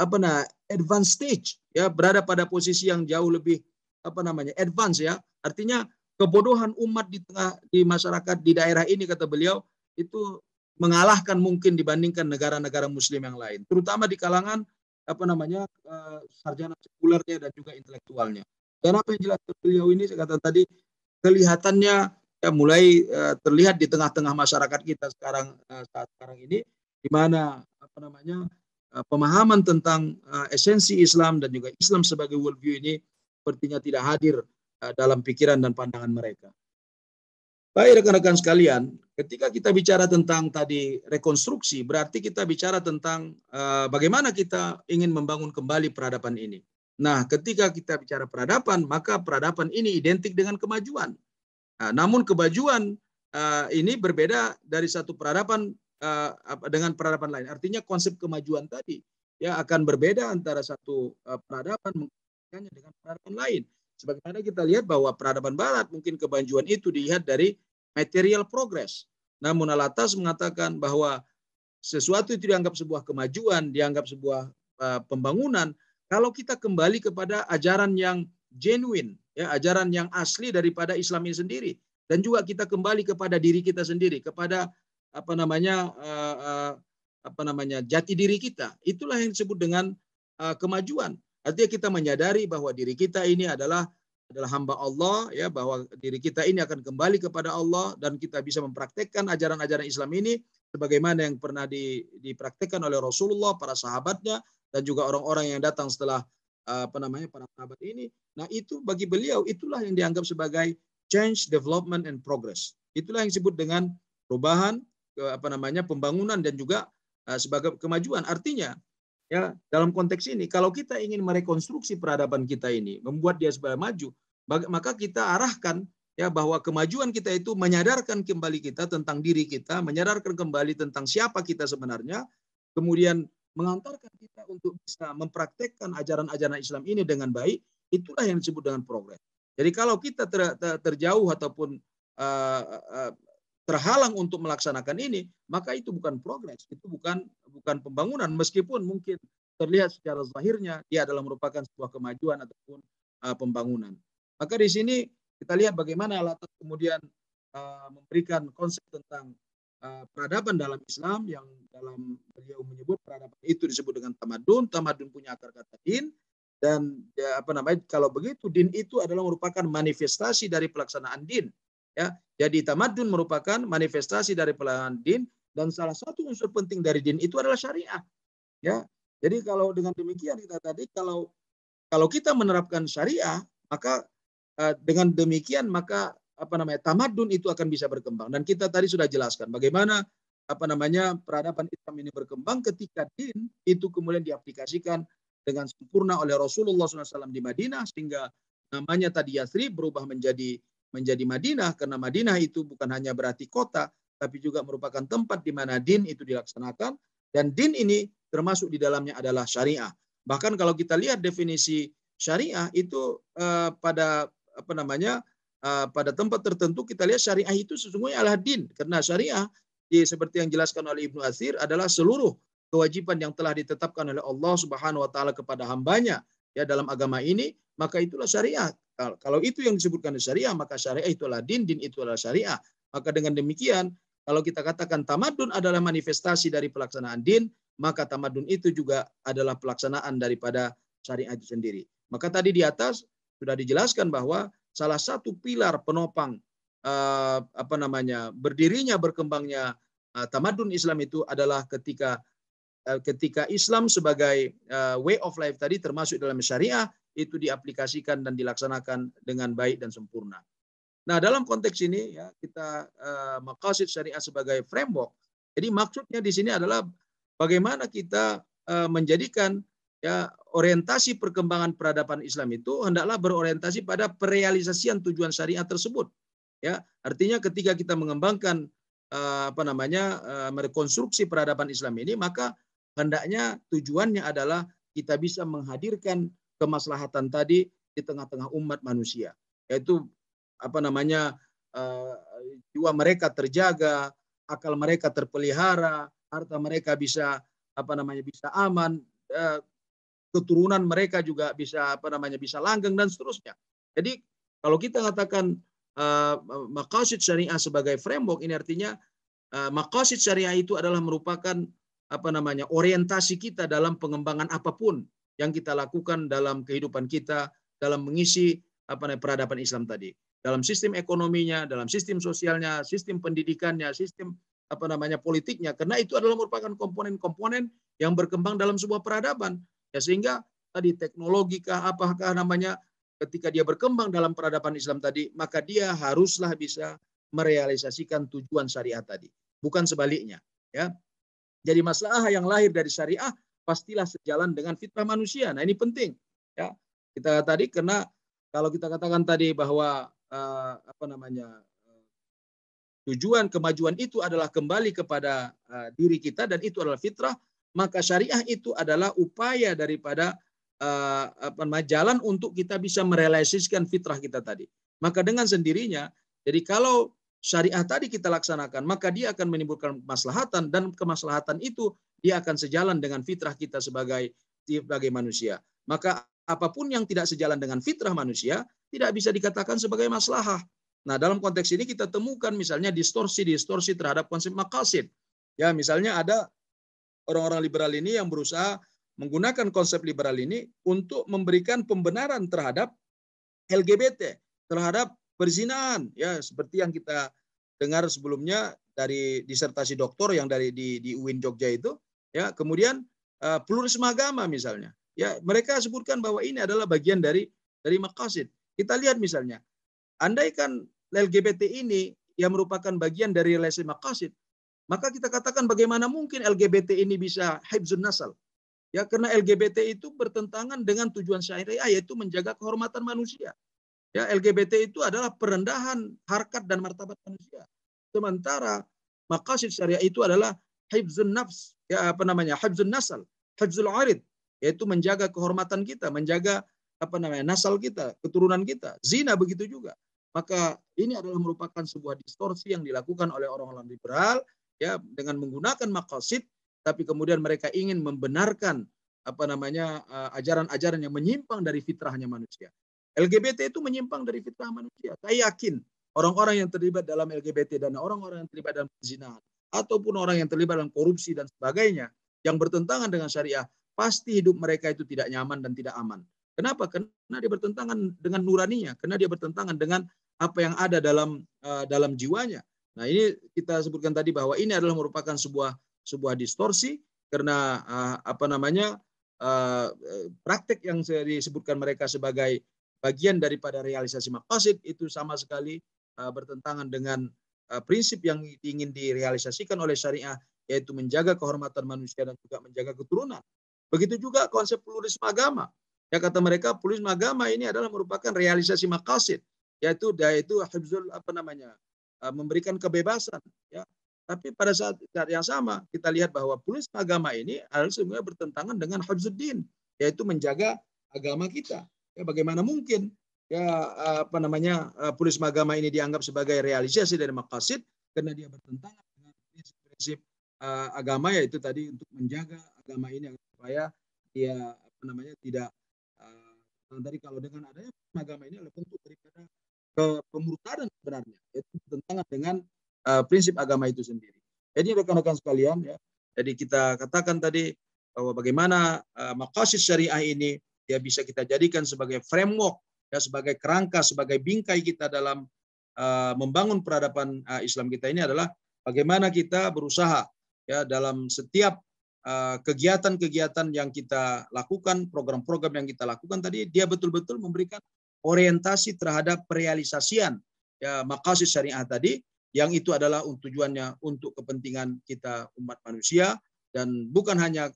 apa nah advanced stage ya berada pada posisi yang jauh lebih apa namanya advance ya artinya kebodohan umat di tengah di masyarakat di daerah ini kata beliau itu mengalahkan mungkin dibandingkan negara-negara muslim yang lain terutama di kalangan apa namanya eh, sarjana sekulernya dan juga intelektualnya dan apa yang jelas beliau ini saya kata tadi kelihatannya ya mulai eh, terlihat di tengah-tengah masyarakat kita sekarang eh, saat sekarang ini di mana apa namanya pemahaman tentang esensi Islam dan juga Islam sebagai worldview ini sepertinya tidak hadir Eh, dalam pikiran dan pandangan mereka. Baik rekan-rekan sekalian, ketika kita bicara tentang tadi rekonstruksi, berarti kita bicara tentang eh, bagaimana kita ingin membangun kembali peradaban ini. Nah, ketika kita bicara peradaban, maka peradaban ini identik dengan kemajuan. Nah, namun kemajuan eh, ini berbeda dari satu peradaban dengan peradaban lain. Artinya konsep kemajuan tadi ya akan berbeda antara satu uh, peradaban dengan peradaban lain. Sebagaimana kita lihat bahwa peradaban barat mungkin kebanjuan itu dilihat dari material progress. Namun Alatas mengatakan bahwa sesuatu itu dianggap sebuah kemajuan, dianggap sebuah uh, pembangunan kalau kita kembali kepada ajaran yang genuine, ya ajaran yang asli daripada Islam ini sendiri dan juga kita kembali kepada diri kita sendiri, kepada apa namanya uh, uh, apa namanya jati diri kita. Itulah yang disebut dengan uh, kemajuan. Artinya kita menyadari bahwa diri kita ini adalah adalah hamba Allah ya bahwa diri kita ini akan kembali kepada Allah dan kita bisa mempraktekkan ajaran-ajaran Islam ini sebagaimana yang pernah di, dipraktekkan oleh Rasulullah para sahabatnya dan juga orang-orang yang datang setelah eh, apa namanya para sahabat ini nah itu bagi beliau itulah yang dianggap sebagai change development and progress itulah yang disebut dengan perubahan eh, apa namanya pembangunan dan juga eh, sebagai kemajuan artinya Ya, dalam konteks ini kalau kita ingin merekonstruksi peradaban kita ini, membuat dia sebagai maju, maka kita arahkan ya bahwa kemajuan kita itu menyadarkan kembali kita tentang diri kita, menyadarkan kembali tentang siapa kita sebenarnya, kemudian mengantarkan kita untuk bisa mempraktekkan ajaran-ajaran Islam ini dengan baik, itulah yang disebut dengan progres. Jadi kalau kita ter, terjauh ataupun uh, uh, terhalang untuk melaksanakan ini, maka itu bukan progres, itu bukan bukan pembangunan meskipun mungkin terlihat secara zahirnya dia adalah merupakan sebuah kemajuan ataupun uh, pembangunan. Maka di sini kita lihat bagaimana latar kemudian uh, memberikan konsep tentang uh, peradaban dalam Islam yang dalam beliau menyebut peradaban itu disebut dengan tamadun, tamadun punya akar kata din dan ya, apa namanya kalau begitu din itu adalah merupakan manifestasi dari pelaksanaan din Ya, jadi tamadun merupakan manifestasi dari pelayanan din dan salah satu unsur penting dari din itu adalah syariah. Ya. Jadi kalau dengan demikian kita tadi kalau kalau kita menerapkan syariah maka eh, dengan demikian maka apa namanya tamadun itu akan bisa berkembang dan kita tadi sudah jelaskan bagaimana apa namanya peradaban Islam ini berkembang ketika din itu kemudian diaplikasikan dengan sempurna oleh Rasulullah SAW di Madinah sehingga namanya tadi Yasri berubah menjadi menjadi Madinah karena Madinah itu bukan hanya berarti kota tapi juga merupakan tempat di mana din itu dilaksanakan dan din ini termasuk di dalamnya adalah syariah. Bahkan kalau kita lihat definisi syariah itu eh, pada apa namanya eh, pada tempat tertentu kita lihat syariah itu sesungguhnya adalah din karena syariah ya, seperti yang dijelaskan oleh Ibnu Asir adalah seluruh kewajiban yang telah ditetapkan oleh Allah Subhanahu wa taala kepada hambanya ya dalam agama ini maka itulah syariah. Kalau itu yang disebutkan syariah, maka syariah itulah din, din itulah syariah. Maka dengan demikian, kalau kita katakan tamadun adalah manifestasi dari pelaksanaan din, maka tamadun itu juga adalah pelaksanaan daripada syariah itu sendiri. Maka tadi di atas sudah dijelaskan bahwa salah satu pilar penopang eh, apa namanya berdirinya berkembangnya eh, tamadun Islam itu adalah ketika eh, ketika Islam sebagai eh, way of life tadi termasuk dalam syariah itu diaplikasikan dan dilaksanakan dengan baik dan sempurna. Nah, dalam konteks ini ya kita uh, maqasid syariah sebagai framework. Jadi maksudnya di sini adalah bagaimana kita uh, menjadikan ya orientasi perkembangan peradaban Islam itu hendaklah berorientasi pada perealisasian tujuan syariah tersebut. Ya, artinya ketika kita mengembangkan uh, apa namanya uh, merekonstruksi peradaban Islam ini maka hendaknya tujuannya adalah kita bisa menghadirkan kemaslahatan tadi di tengah-tengah umat manusia yaitu apa namanya eh, jiwa mereka terjaga akal mereka terpelihara harta mereka bisa apa namanya bisa aman eh, keturunan mereka juga bisa apa namanya bisa langgeng dan seterusnya jadi kalau kita katakan uh, eh, makasih syariah sebagai framework ini artinya uh, makasih syariah itu adalah merupakan apa namanya orientasi kita dalam pengembangan apapun yang kita lakukan dalam kehidupan kita dalam mengisi apa namanya peradaban Islam tadi dalam sistem ekonominya, dalam sistem sosialnya, sistem pendidikannya, sistem apa namanya politiknya karena itu adalah merupakan komponen-komponen yang berkembang dalam sebuah peradaban. Ya sehingga tadi teknologi kah apakah namanya ketika dia berkembang dalam peradaban Islam tadi, maka dia haruslah bisa merealisasikan tujuan syariah tadi, bukan sebaliknya, ya. Jadi masalah yang lahir dari syariah pastilah sejalan dengan fitrah manusia. Nah, ini penting. Ya, kita tadi karena kalau kita katakan tadi bahwa uh, apa namanya eh, tujuan kemajuan itu adalah kembali kepada uh, diri kita dan itu adalah fitrah, maka syariah itu adalah upaya daripada uh, apa namanya jalan untuk kita bisa merealisasikan fitrah kita tadi. Maka dengan sendirinya, jadi kalau syariah tadi kita laksanakan, maka dia akan menimbulkan kemaslahatan dan kemaslahatan itu dia akan sejalan dengan fitrah kita sebagai sebagai manusia. Maka apapun yang tidak sejalan dengan fitrah manusia tidak bisa dikatakan sebagai maslahah. Nah, dalam konteks ini kita temukan misalnya distorsi-distorsi terhadap konsep makasid. Ya, misalnya ada orang-orang liberal ini yang berusaha menggunakan konsep liberal ini untuk memberikan pembenaran terhadap LGBT, terhadap perzinahan, ya seperti yang kita dengar sebelumnya dari disertasi doktor yang dari di, di UIN Jogja itu Ya, kemudian uh, pluralisme agama misalnya. Ya, mereka sebutkan bahwa ini adalah bagian dari dari maqasid. Kita lihat misalnya, andaikan LGBT ini yang merupakan bagian dari relasi maqasid, maka kita katakan bagaimana mungkin LGBT ini bisa hibzun nasal. Ya, karena LGBT itu bertentangan dengan tujuan syariah yaitu menjaga kehormatan manusia. Ya, LGBT itu adalah perendahan harkat dan martabat manusia. Sementara maqasid syariah itu adalah hifzun nafs, ya apa namanya? hifzun nasal, hifzul arid, yaitu menjaga kehormatan kita, menjaga apa namanya? nasal kita, keturunan kita. Zina begitu juga. Maka ini adalah merupakan sebuah distorsi yang dilakukan oleh orang-orang liberal ya dengan menggunakan maqasid tapi kemudian mereka ingin membenarkan apa namanya eh, ajaran-ajaran yang menyimpang dari fitrahnya manusia. LGBT itu menyimpang dari fitrah manusia. Saya yakin orang-orang yang terlibat dalam LGBT dan orang-orang yang terlibat dalam zina ataupun orang yang terlibat dalam korupsi dan sebagainya yang bertentangan dengan syariah, pasti hidup mereka itu tidak nyaman dan tidak aman. Kenapa? Karena dia bertentangan dengan nuraninya, karena dia bertentangan dengan apa yang ada dalam eh, dalam jiwanya. Nah, ini kita sebutkan tadi bahwa ini adalah merupakan sebuah sebuah distorsi karena uh, apa namanya? Uh, praktek yang disebutkan mereka sebagai bagian daripada realisasi maqasid itu sama sekali bertentangan dengan Eh, prinsip yang ingin direalisasikan oleh syariah yaitu menjaga kehormatan manusia dan juga menjaga keturunan. Begitu juga konsep pluralisme agama. Ya kata mereka pluralisme agama ini adalah merupakan realisasi makasid yaitu yaitu hibzul apa namanya eh, memberikan kebebasan ya tapi pada saat, saat yang sama kita lihat bahwa pluralisme agama ini adalah sebenarnya bertentangan dengan hibzuddin yaitu menjaga agama kita ya bagaimana mungkin ya apa namanya eh, pulis agama ini dianggap sebagai realisasi dari maqasid karena dia bertentangan dengan prinsip-prinsip uh, agama yaitu tadi untuk menjaga agama ini supaya dia apa namanya tidak uh, tadi kalau dengan adanya agama ini adalah bentuk daripada ke pemurtadan sebenarnya yaitu bertentangan dengan uh, prinsip agama itu sendiri. Jadi rekan-rekan sekalian ya, jadi kita katakan tadi bahwa bagaimana uh, maqasid syariah ini dia bisa kita jadikan sebagai framework ya sebagai kerangka sebagai bingkai kita dalam uh, membangun peradaban uh, Islam kita ini adalah bagaimana kita berusaha ya dalam setiap eh, kegiatan-kegiatan yang kita lakukan, program-program yang kita lakukan tadi dia betul-betul memberikan orientasi terhadap realisasian ya makasih syariah tadi yang itu adalah tujuannya untuk kepentingan kita umat manusia dan bukan hanya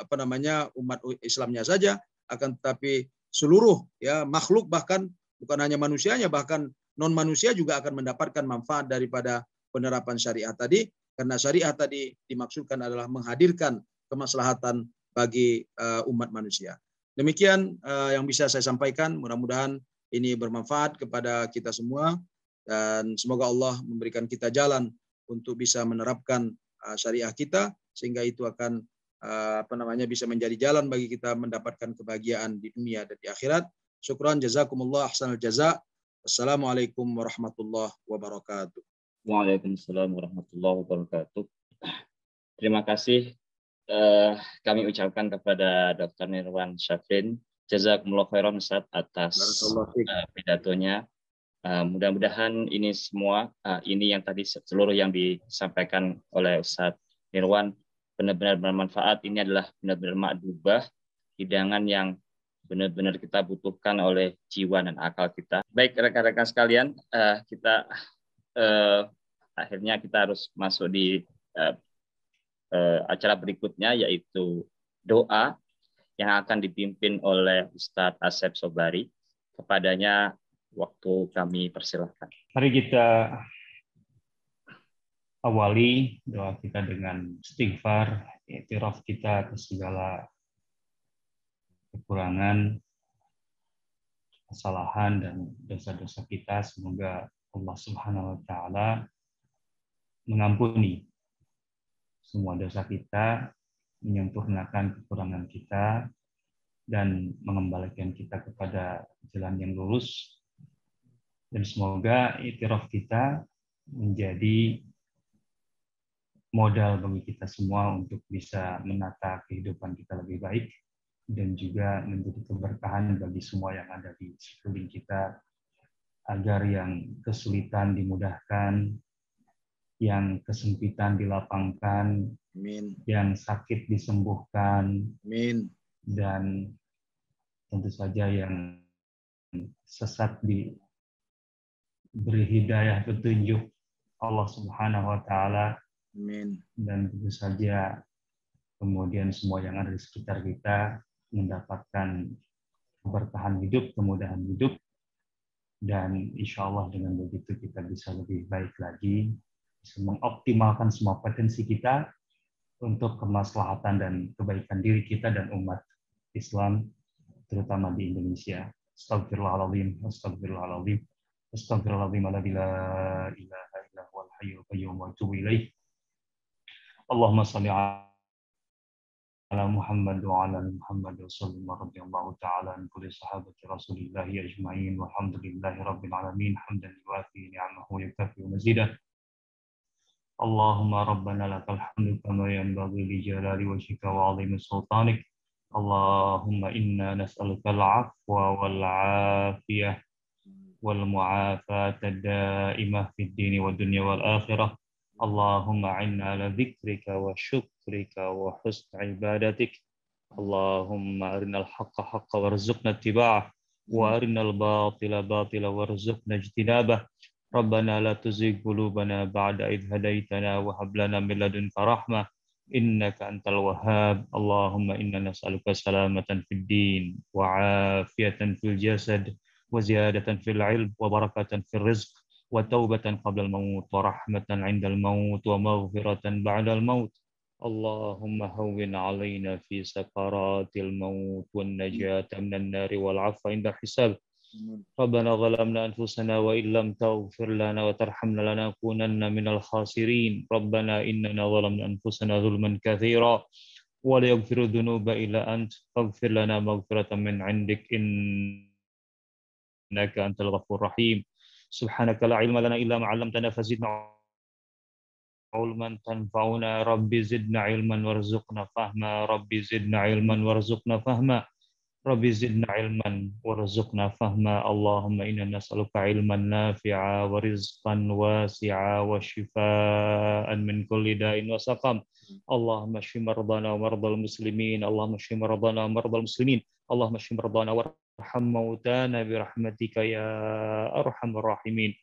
apa namanya umat Islamnya saja akan tetapi seluruh ya makhluk bahkan bukan hanya manusianya bahkan non manusia juga akan mendapatkan manfaat daripada penerapan syariat tadi karena syariat tadi dimaksudkan adalah menghadirkan kemaslahatan bagi uh, umat manusia. Demikian uh, yang bisa saya sampaikan. Mudah-mudahan ini bermanfaat kepada kita semua dan semoga Allah memberikan kita jalan untuk bisa menerapkan uh, syariah kita sehingga itu akan Eh, apa namanya bisa menjadi jalan bagi kita mendapatkan kebahagiaan di dunia dan di akhirat. Syukran jazakumullah ahsanal jaza. Assalamualaikum warahmatullahi wabarakatuh. Waalaikumsalam warahmatullahi wabarakatuh. Terima kasih eh, kami ucapkan kepada Dr. Nirwan Syafrin. Jazakumullah khairan Ustaz atas eh, pidatonya. Uh, mudah-mudahan ini semua uh, ini yang tadi seluruh yang disampaikan oleh Ustaz Nirwan benar-benar bermanfaat. Ini adalah benar-benar makdubah, hidangan yang benar-benar kita butuhkan oleh jiwa dan akal kita. Baik rekan-rekan sekalian, uh, kita uh, akhirnya kita harus masuk di uh, uh, acara berikutnya yaitu doa yang akan dipimpin oleh Ustadz Asep Sobari. Kepadanya waktu kami persilahkan. Mari kita awali doa kita dengan istighfar, iktiraf kita ke segala kekurangan, kesalahan, dan dosa-dosa kita. Semoga Allah Subhanahu wa Ta'ala mengampuni semua dosa kita, menyempurnakan kekurangan kita, dan mengembalikan kita kepada jalan yang lurus. Dan semoga itiraf kita menjadi modal bagi kita semua untuk bisa menata kehidupan kita lebih baik dan juga menjadi keberkahan bagi semua yang ada di sekeliling kita agar yang kesulitan dimudahkan, yang kesempitan dilapangkan, Amin. yang sakit disembuhkan, Amin. dan tentu saja yang sesat diberi hidayah petunjuk Allah Subhanahu wa taala Amin. Dan tentu saja kemudian semua yang ada di sekitar kita mendapatkan bertahan hidup, kemudahan hidup, dan insya Allah dengan begitu kita bisa lebih baik lagi, bisa mengoptimalkan semua potensi kita untuk kemaslahatan dan kebaikan diri kita dan umat Islam, terutama di Indonesia. Astagfirullahaladzim, astagfirullahaladzim, astagfirullahaladzim, astagfirullahaladzim, astagfirullahaladzim, astagfirullahaladzim, astagfirullahaladzim, astagfirullahaladzim, astagfirullahaladzim, astagfirullahaladzim, اللهم صل على محمد وعلى محمد وسلم رضي الله تعالى عن كل صحابه رسول الله اجمعين والحمد لله رب العالمين حمدا يوافي نعمه ويكافئ مزيده اللهم ربنا لك الحمد كما ينبغي لجلال وجهك وعظيم سلطانك اللهم إنا نسألك العفو والعافية والمعافاة الدائمة في الدين والدنيا والآخرة اللهم عنا على ذكرك وشكرك وحسن عبادتك اللهم أرنا الحق حقا وارزقنا اتباعه وأرنا الباطل باطلا وارزقنا اجتنابه ربنا لا تزغ قلوبنا بعد إذ هديتنا وهب لنا من لدنك رحمة إنك أنت الوهاب اللهم إنا نسألك سلامة في الدين وعافية في الجسد وزيادة في العلم وبركة في الرزق وتوبة قبل الموت ورحمة عند الموت ومغفرة بعد الموت اللهم هون علينا في سكرات الموت والنجاة من النار والعفو عند الحساب ربنا ظلمنا أنفسنا وإن لم تغفر لنا وترحمنا لنكونن من الخاسرين ربنا إننا ظلمنا أنفسنا ظلما كثيرا ولا يغفر الذنوب إلا أنت فاغفر لنا مغفرة من عندك إنك أنت الغفور الرحيم Subhanaka la ilma lana illa ma'alamtana fazidna علما تنفعنا رب زدنا علما وارزقنا فهما رب زدنا علما وارزقنا فهما رب زدنا علما وارزقنا فهما اللهم إنا نسألك علما نافعا ورزقا واسعا وشفاء من كل داء وسقم اللهم اشف مرضانا ومرضى المسلمين اللهم اشف مرضانا ومرضى المسلمين Allahumma shim ridana warham mautana bi rahmatika ya arhamar rahimin.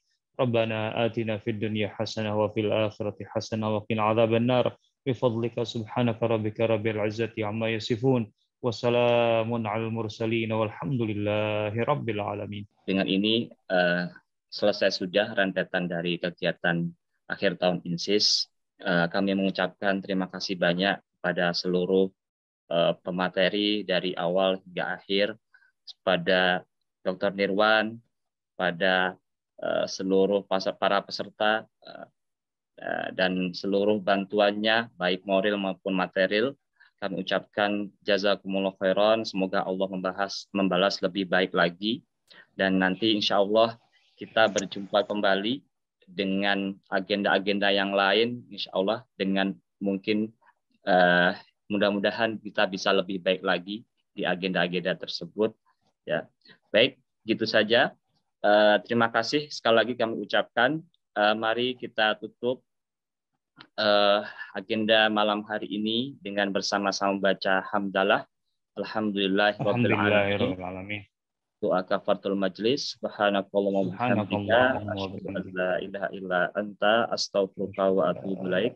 Rabbana atina fid dunya hasanah wa fil akhirati hasanah wa qina adhaban nar bi fadlika subhanaka rabbika rabbil izzati amma yasifun. Wassalamun al mursalin walhamdulillahi rabbil alamin. Dengan ini uh, selesai sudah rentetan dari kegiatan akhir tahun INSIS. Eh, kami mengucapkan terima kasih banyak pada seluruh Eh, pemateri dari awal hingga akhir, pada Dr. Nirwan, pada eh, seluruh para peserta eh, dan seluruh bantuannya, baik moral maupun material, kami ucapkan jazakumullah khairan. Semoga Allah membahas, membalas lebih baik lagi. Dan nanti insya Allah kita berjumpa kembali dengan agenda-agenda yang lain, insya Allah dengan mungkin uh, mudah-mudahan kita bisa lebih baik lagi di agenda-agenda tersebut ya baik gitu saja uh, terima kasih sekali lagi kami ucapkan uh, mari kita tutup uh, agenda malam hari ini dengan bersama-sama baca hamdalah alhamdulillah doa kafartul majlis kolom wa bihamdika ilaha illa anta astaghfiruka wa atubu ilaik